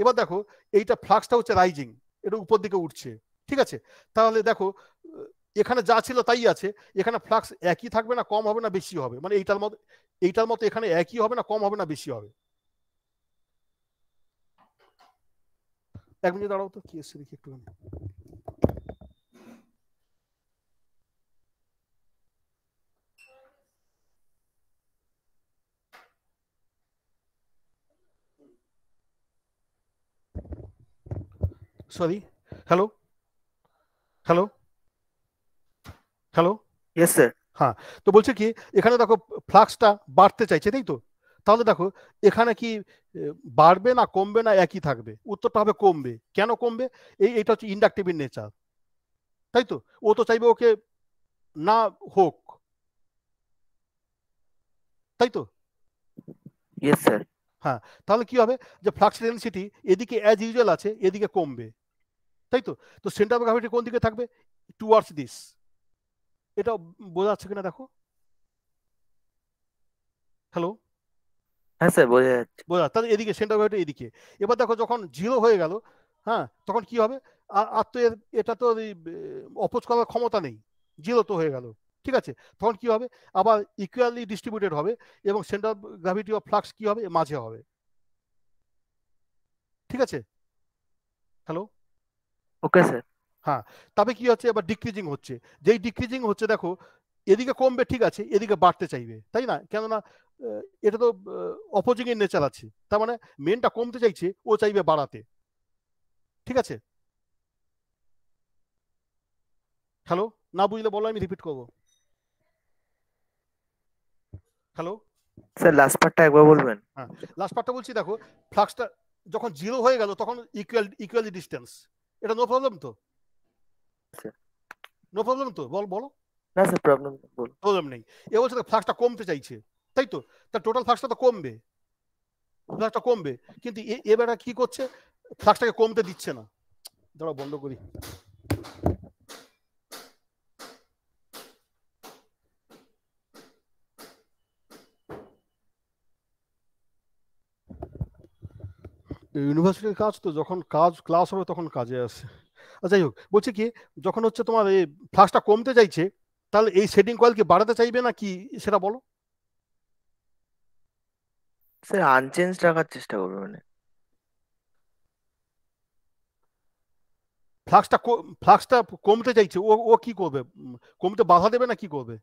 এবার দেখো এইটা ফ্লাক্সটা হচ্ছে রাইজিং এটা উপর দিকে উঠছে ঠিক আছে তাহলে দেখো এখানে যা ছিল তাই আছে এখানে ফ্লাক্স একই থাকবে না কম হবে না বেশি হবে মানে এইটার মতো এইটার মতো এখানে একই হবে না কম হবে না বেশি হবে এক মিনিট দাঁড়াও তো কি এসছে দেখি একটু sorry hello hello hello yes sir হ্যাঁ তো বলছে কি এখানে দেখো ফ্লাক্সটা বাড়তে চাইছে তাই তো তাহলে দেখো এখানে কি বাড়বে না কমবে না একই থাকবে উত্তরটা হবে কমবে কেন কমবে এই এটা হচ্ছে ইন্ডাকটিভ ইন নেচার তাই তো ও তো চাইবে ওকে না হোক তাই তো ইয়েস স্যার হ্যাঁ তাহলে কি হবে যে ফ্লাক্স ডেনসিটি এদিকে অ্যাজ ইউজুয়াল আছে এদিকে কমবে তাই তো তো সেন্টার অফ গ্র্যাভিটি কোন দিকে থাকবে টুয়ার্ডস দিস এটা বোঝা যাচ্ছে কিনা দেখো হ্যালো হ্যাঁ স্যার বোঝা যাচ্ছে বোঝা তাহলে এদিকে সেন্টার অফ গ্র্যাভিটি এদিকে এবার দেখো যখন জিরো হয়ে গেল হ্যাঁ তখন কি হবে আর তো এটা তো অপোজ করার ক্ষমতা নেই জিরো তো হয়ে গেল ঠিক আছে তখন কি হবে আবার ইকুয়ালি ডিস্ট্রিবিউটেড হবে এবং centre of gravity of flux কি হবে মাঝে হবে ঠিক আছে হ্যালো ওকে স্যার হ্যাঁ তবে কি হচ্ছে এবার ডিক্রিজিং হচ্ছে যেই ডিক্রিজিং হচ্ছে দেখো এদিকে কমবে ঠিক আছে এদিকে বাড়তে চাইবে তাই না কেননা এটা তো অপোজিং এর নেচার আছে তার মানে মেনটা কমতে চাইছে ও চাইবে বাড়াতে ঠিক আছে হ্যালো না বুঝলে বলো আমি রিপিট করব হ্যালো স্যার লাস্ট পার্টটা একবার বলবেন হ্যাঁ লাস্ট পার্টটা বলছি দেখো ফ্লাক্সটা যখন জিরো হয়ে গেল তখন ইকুয়াল ইকুয়ালি ডিসটেন্স এটা নো প্রবলেম তো নো আচ্ছা। প্রবলেম তো বল বলো না স্যার প্রবলেম বল প্রবলেম নেই এ বলছে ফ্লাক্সটা কমতে চাইছে তাই তো তার টোটাল ফ্লাক্সটা তো কমবে ফ্লাক্সটা কমবে কিন্তু এ এবারে কি করছে ফ্লাক্সটাকে কমতে দিচ্ছে না দাঁড়াও বন্ধ করি ইউনিভার্সিটির কাজ তো যখন কাজ ক্লাস হবে তখন কাজে আসে আচ্ছা, যাই হোক বলছে কি যখন হচ্ছে তোমার এই ফ্লাসটা কমতে চাইছে তাহলে এই সেটিং কয়েল কি বাড়াতে চাইবে না কি সেটা বলো স্যার আনচেঞ্জ রাখার চেষ্টা করবে মানে ফ্লাক্সটা ফ্লাক্সটা কমতে চাইছে ও ও কি করবে কমতে বাধা দেবে না কি করবে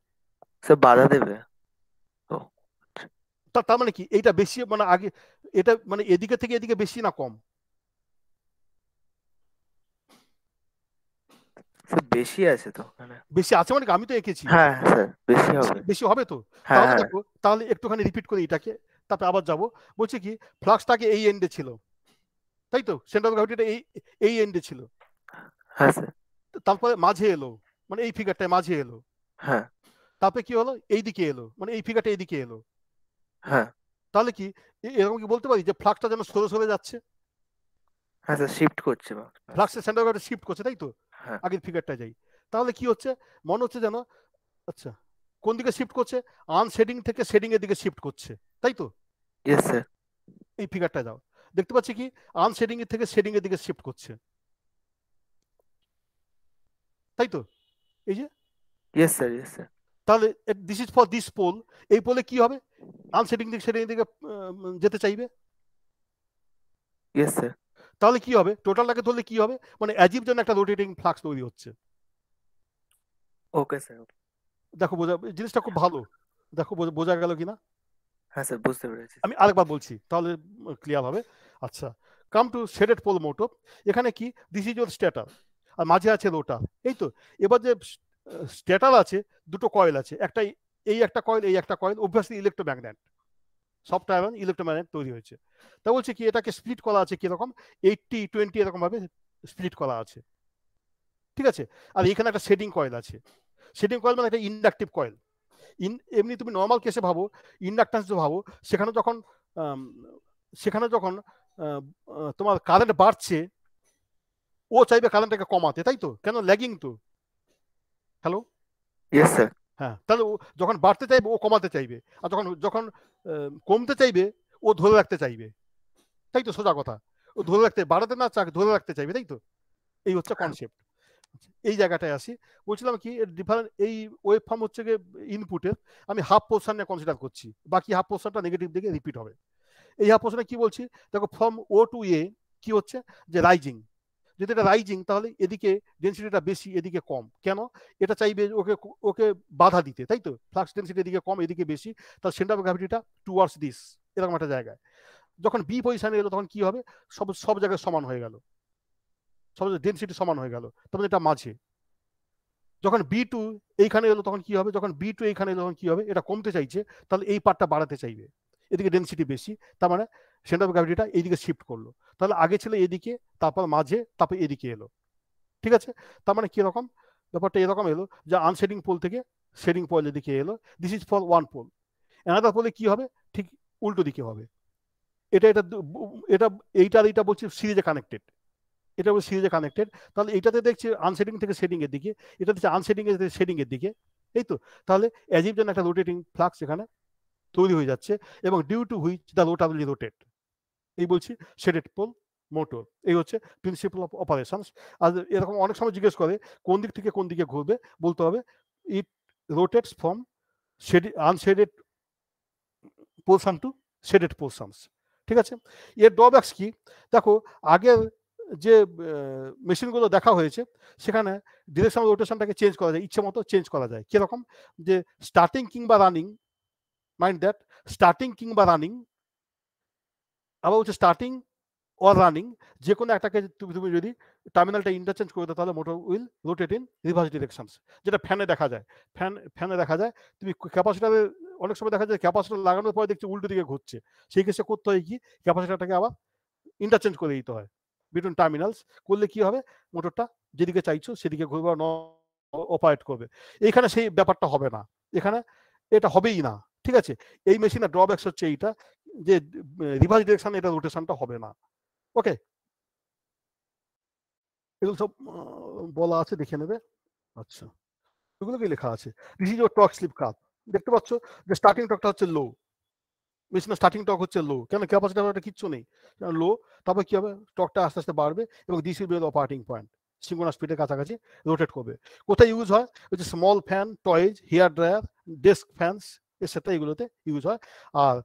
স্যার বাধা দেবে আচ্ছা। তার মানে কি এইটা বেশি মানে আগে এটা মানে এদিকে থেকে এদিকে বেশি না কম বেশি আছে তো বেশি আছে মানে আমি তো এঁকেছি হ্যাঁ বেশি হবে বেশি হবে তো হ্যাঁ, হ্যাঁ। তাহলে একটুখানি রিপিট করি এটাকে তারপরে আবার যাব কি ফ্লাক্সটাকে এই এন্ডে ছিল তাই তো সেন্ট্রাল গ্র্যাভিটিটা এই এই এন্ডে ছিল হ্যাঁ তারপরে মাঝে এলো মানে এই ফিগারটা মাঝে এলো হ্যাঁ তারপরে কি হলো এইদিকে এলো মানে এই ফিগারটা এইদিকে এলো হ্যাঁ তাহলে কি এরকম কি বলতে পারি যে ফ্লাক্সটা যেন সরে সরে যাচ্ছে হ্যাঁ স্যার শিফট করছে ফ্লাক্সের সেন্টার শিফট করছে তাই তো হ্যাঁ। আগের ফিগারটা যাই তাহলে কি হচ্ছে মনে হচ্ছে যেন আচ্ছা কোন দিকে শিফট করছে আনশেডিং থেকে শেডিং এর দিকে শিফট করছে তাই তো ইয়েস স্যার এই ফিগারটা যাও দেখতে পাচ্ছি কি আনশেডিং এর থেকে শেডিং এর দিকে শিফট করছে তাই তো এই যে ইয়েস স্যার ইয়েস স্যার তাহলে this is for this pole এই পোলে কি হবে আনসেটিং দিক সেটিং দিকে যেতে চাইবে ইয়েস স্যার তাহলে কি হবে টোটালটাকে ধরলে কি হবে মানে অ্যাজিভ যেন একটা রোটেটিং ফ্লাক্স তৈরি হচ্ছে ওকে স্যার দেখো বোঝা জিনিসটা খুব ভালো দেখো বোঝা গেল কিনা হ্যাঁ স্যার বুঝতে পেরেছি আমি আরেকবার বলছি তাহলে ক্লিয়ার হবে আচ্ছা come to shaded pole motor এখানে কি দিস ইজ ইউর স্ট্যাটার আর মাঝে আছে রোটার এই তো এবার যে স্ট্যাটাল আছে দুটো কয়েল আছে একটা এই একটা কয়েল এই একটা কয়েল অভ্যাসলি ইলেকট্রোম্যাগনেট সব টাইম ইলেকট্রোম্যাগনেট তৈরি হয়েছে তা বলছে কি এটাকে স্প্লিট করা আছে কিরকম এইটটি টোয়েন্টি এরকমভাবে স্প্লিট করা আছে ঠিক আছে আর এখানে একটা সেডিং কয়েল আছে সেডিং কয়েল মানে একটা ইন্ডাকটিভ কয়েল ইন এমনি তুমি নর্মাল কেসে ভাবো ইন্ডাকটান্স ভাবো সেখানে যখন সেখানে যখন তোমার কারেন্ট বাড়ছে ও চাইবে কারেন্টটাকে কমাতে তাই তো কেন ল্যাগিং তো হ্যালো ইয়েস স্যার হ্যাঁ তাহলে ও যখন বাড়তে চাইবে ও কমাতে চাইবে আর যখন যখন কমতে চাইবে ও ধরে রাখতে চাইবে তাই তো সোজা কথা ও ধরে রাখতে বাড়াতে না চাক ধরে রাখতে চাইবে তাই তো এই হচ্ছে কনসেপ্ট হ্যাঁ। এই জায়গাটায় আসি বলছিলাম কি ডিফারেন্ট এই ওয়েব ফর্ম হচ্ছে গিয়ে ইনপুটের আমি হাফ পোর্শন নিয়ে কনসিডার করছি বাকি হাফ পোর্শনটা নেগেটিভ দিকে রিপিট হবে এই হাফ পোর্শনে কি বলছি দেখো ফর্ম ও টু এ কি হচ্ছে যে রাইজিং যদি এটা রাইজিং তাহলে এদিকে ডেন্সিটিটা বেশি এদিকে কম কেন এটা চাইবে ওকে ওকে বাধা দিতে তাই তো ফ্লাক্স ডেন্সিটি এদিকে কম এদিকে বেশি তাহলে সেন্টার অফ গ্র্যাভিটিটা টুয়ার্ডস দিস এরকম একটা জায়গায় যখন বি পজিশনে এলো তখন কি হবে সব সব জায়গায় সমান হয়ে গেল সব ডেন্সিটি সমান হয়ে গেল তবে মানে এটা মাঝে যখন বি টু এইখানে এলো তখন কি হবে যখন বি টু এইখানে এলো তখন কি হবে এটা কমতে চাইছে তাহলে এই পার্টটা বাড়াতে চাইবে এদিকে ডেন্সিটি বেশি তার মানে সেন্টার অফ গ্র্যাভিটিটা এইদিকে শিফট করলো তাহলে আগে ছিল এদিকে তারপর মাঝে তারপর এদিকে এলো ঠিক আছে তার মানে কীরকম ব্যাপারটা এরকম এলো যে আনশেডিং পোল থেকে শেডিং পোল এদিকে এলো this is for one pole another পোলে কি হবে ঠিক উল্টো দিকে হবে এটা এটা এটা এইটা এইটা বলছি সিরিজে কানেক্টেড এটা বলছি সিরিজে কানেক্টেড তাহলে এইটাতে দেখছি আনশেডিং থেকে শেডিংয়ের দিকে এটা দেখছি আনশেডিং থেকে শেডিংয়ের দিকে এই তো তাহলে অ্যাজিভ যেন একটা রোটেটিং ফ্লাক্স এখানে তৈরি হয়ে যাচ্ছে এবং ডিউ টু হুইচ দ্য রোটাবলি রোটেট এই বলছি শেডেড পোল মোটর এই হচ্ছে প্রিন্সিপাল অফ অপারেশনস আর এরকম অনেক সময় জিজ্ঞেস করে কোন দিক থেকে কোন দিকে ঘুরবে বলতে হবে it rotates from shade unshaded portion to shaded portions ঠিক আছে এর ড্রব্যাক্স কি দেখো আগের যে মেশিনগুলো দেখা হয়েছে সেখানে ডিরেকশন রোটেশনটাকে চেঞ্জ করা যায় ইচ্ছে মতো চেঞ্জ করা যায় কীরকম যে স্টার্টিং কিংবা রানিং মাইন্ড দ্যাট স্টার্টিং কিংবা রানিং আবার হচ্ছে স্টার্টিং অর রানিং যে কোনো একটাকে তুমি তুমি যদি টার্মিনালটা ইন্টারচেঞ্জ করে দাও তাহলে motor will rotate in reverse directions যেটা ফ্যানে দেখা যায় ফ্যান ফ্যানে দেখা যায় তুমি ক্যাপাসিটারে অনেক সময় দেখা যায় ক্যাপাসিটার লাগানোর পরে দেখছি উল্টো দিকে ঘুরছে সেই ক্ষেত্রে করতে হয় কি ক্যাপাসিটারটাকে আবার ইন্টারচেঞ্জ করে দিতে হয় বিটুইন টার্মিনালস করলে কি হবে মোটরটা যেদিকে চাইছো সেদিকে ঘুরবে অপারেট করবে এখানে সেই ব্যাপারটা হবে না এখানে এটা হবেই না ঠিক আছে এই মেশিনের ড্রব্যাক্স হচ্ছে এইটা যে রিভার্স ডিরেকশন এটা রোটেশনটা হবে না ওকে এগুলো সব বলা আছে দেখে নেবে আচ্ছা এগুলো কি লেখা আছে this is your torque slip curve দেখতে পাচ্ছ যে স্টার্টিং টকটা হচ্ছে লো মেশিনের স্টার্টিং টক হচ্ছে লো কেন ক্যাপাসিটি একটা কিচ্ছু নেই লো তারপর কি হবে টকটা আস্তে আস্তে বাড়বে এবং this will be operating point সিঙ্গোনা স্পিডের কাছাকাছি রোটেট করবে কোথায় ইউজ হয় ওই যে small fan toys hair dryer desk fans etcetera এগুলোতে ইউজ হয় আর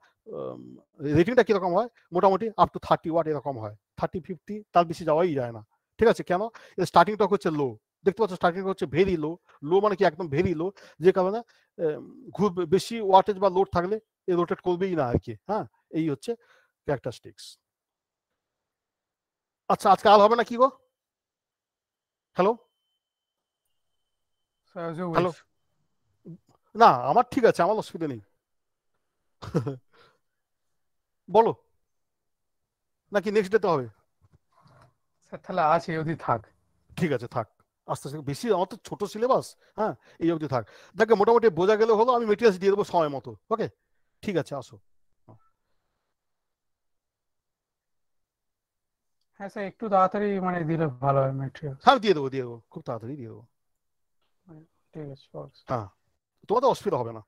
রেটিংটা কীরকম হয় মোটামুটি আপ টু থার্টি ওয়াট এরকম হয় থার্টি ফিফটি তার বেশি যাওয়াই যায় না ঠিক আছে কেন স্টার্টিং টক হচ্ছে লো দেখতে পাচ্ছ স্টার্টিং হচ্ছে ভেরি লো লো মানে কি একদম ভেরি লো যে কারণে ঘুরবে বেশি ওয়াটেজ বা লোড থাকলে এ রোটেট করবেই না আর কি হ্যাঁ এই হচ্ছে ক্যারেক্টারিস্টিক্স আচ্ছা আজকে আর হবে না কি গো হ্যালো হ্যালো না আমার ঠিক আছে আমার অসুবিধা নেই বলো নাকি নেক্সট ডে তো হবে স্যার তাহলে আছে অবধি থাক ঠিক আছে থাক আস্তে আস্তে বেশি আমার তো ছোট সিলেবাস হ্যাঁ এই অবধি থাক দেখ মোটামুটি বোঝা গেলে হলো আমি মেটেরিয়ালস দিয়ে দেবো সময় মতো ওকে ঠিক আছে আসো হ্যাঁ স্যার একটু তাড়াতাড়ি মানে দিলে ভালো হয় মেটেরিয়াল হ্যাঁ দিয়ে দেবো দিয়ে দেবো খুব তাড়াতাড়ি দিয়ে দেবো হ্যাঁ, ঠিক আছে হ্যাঁ তোমাদের অসুবিধা হবে না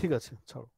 ঠিক আছে ছাড়ো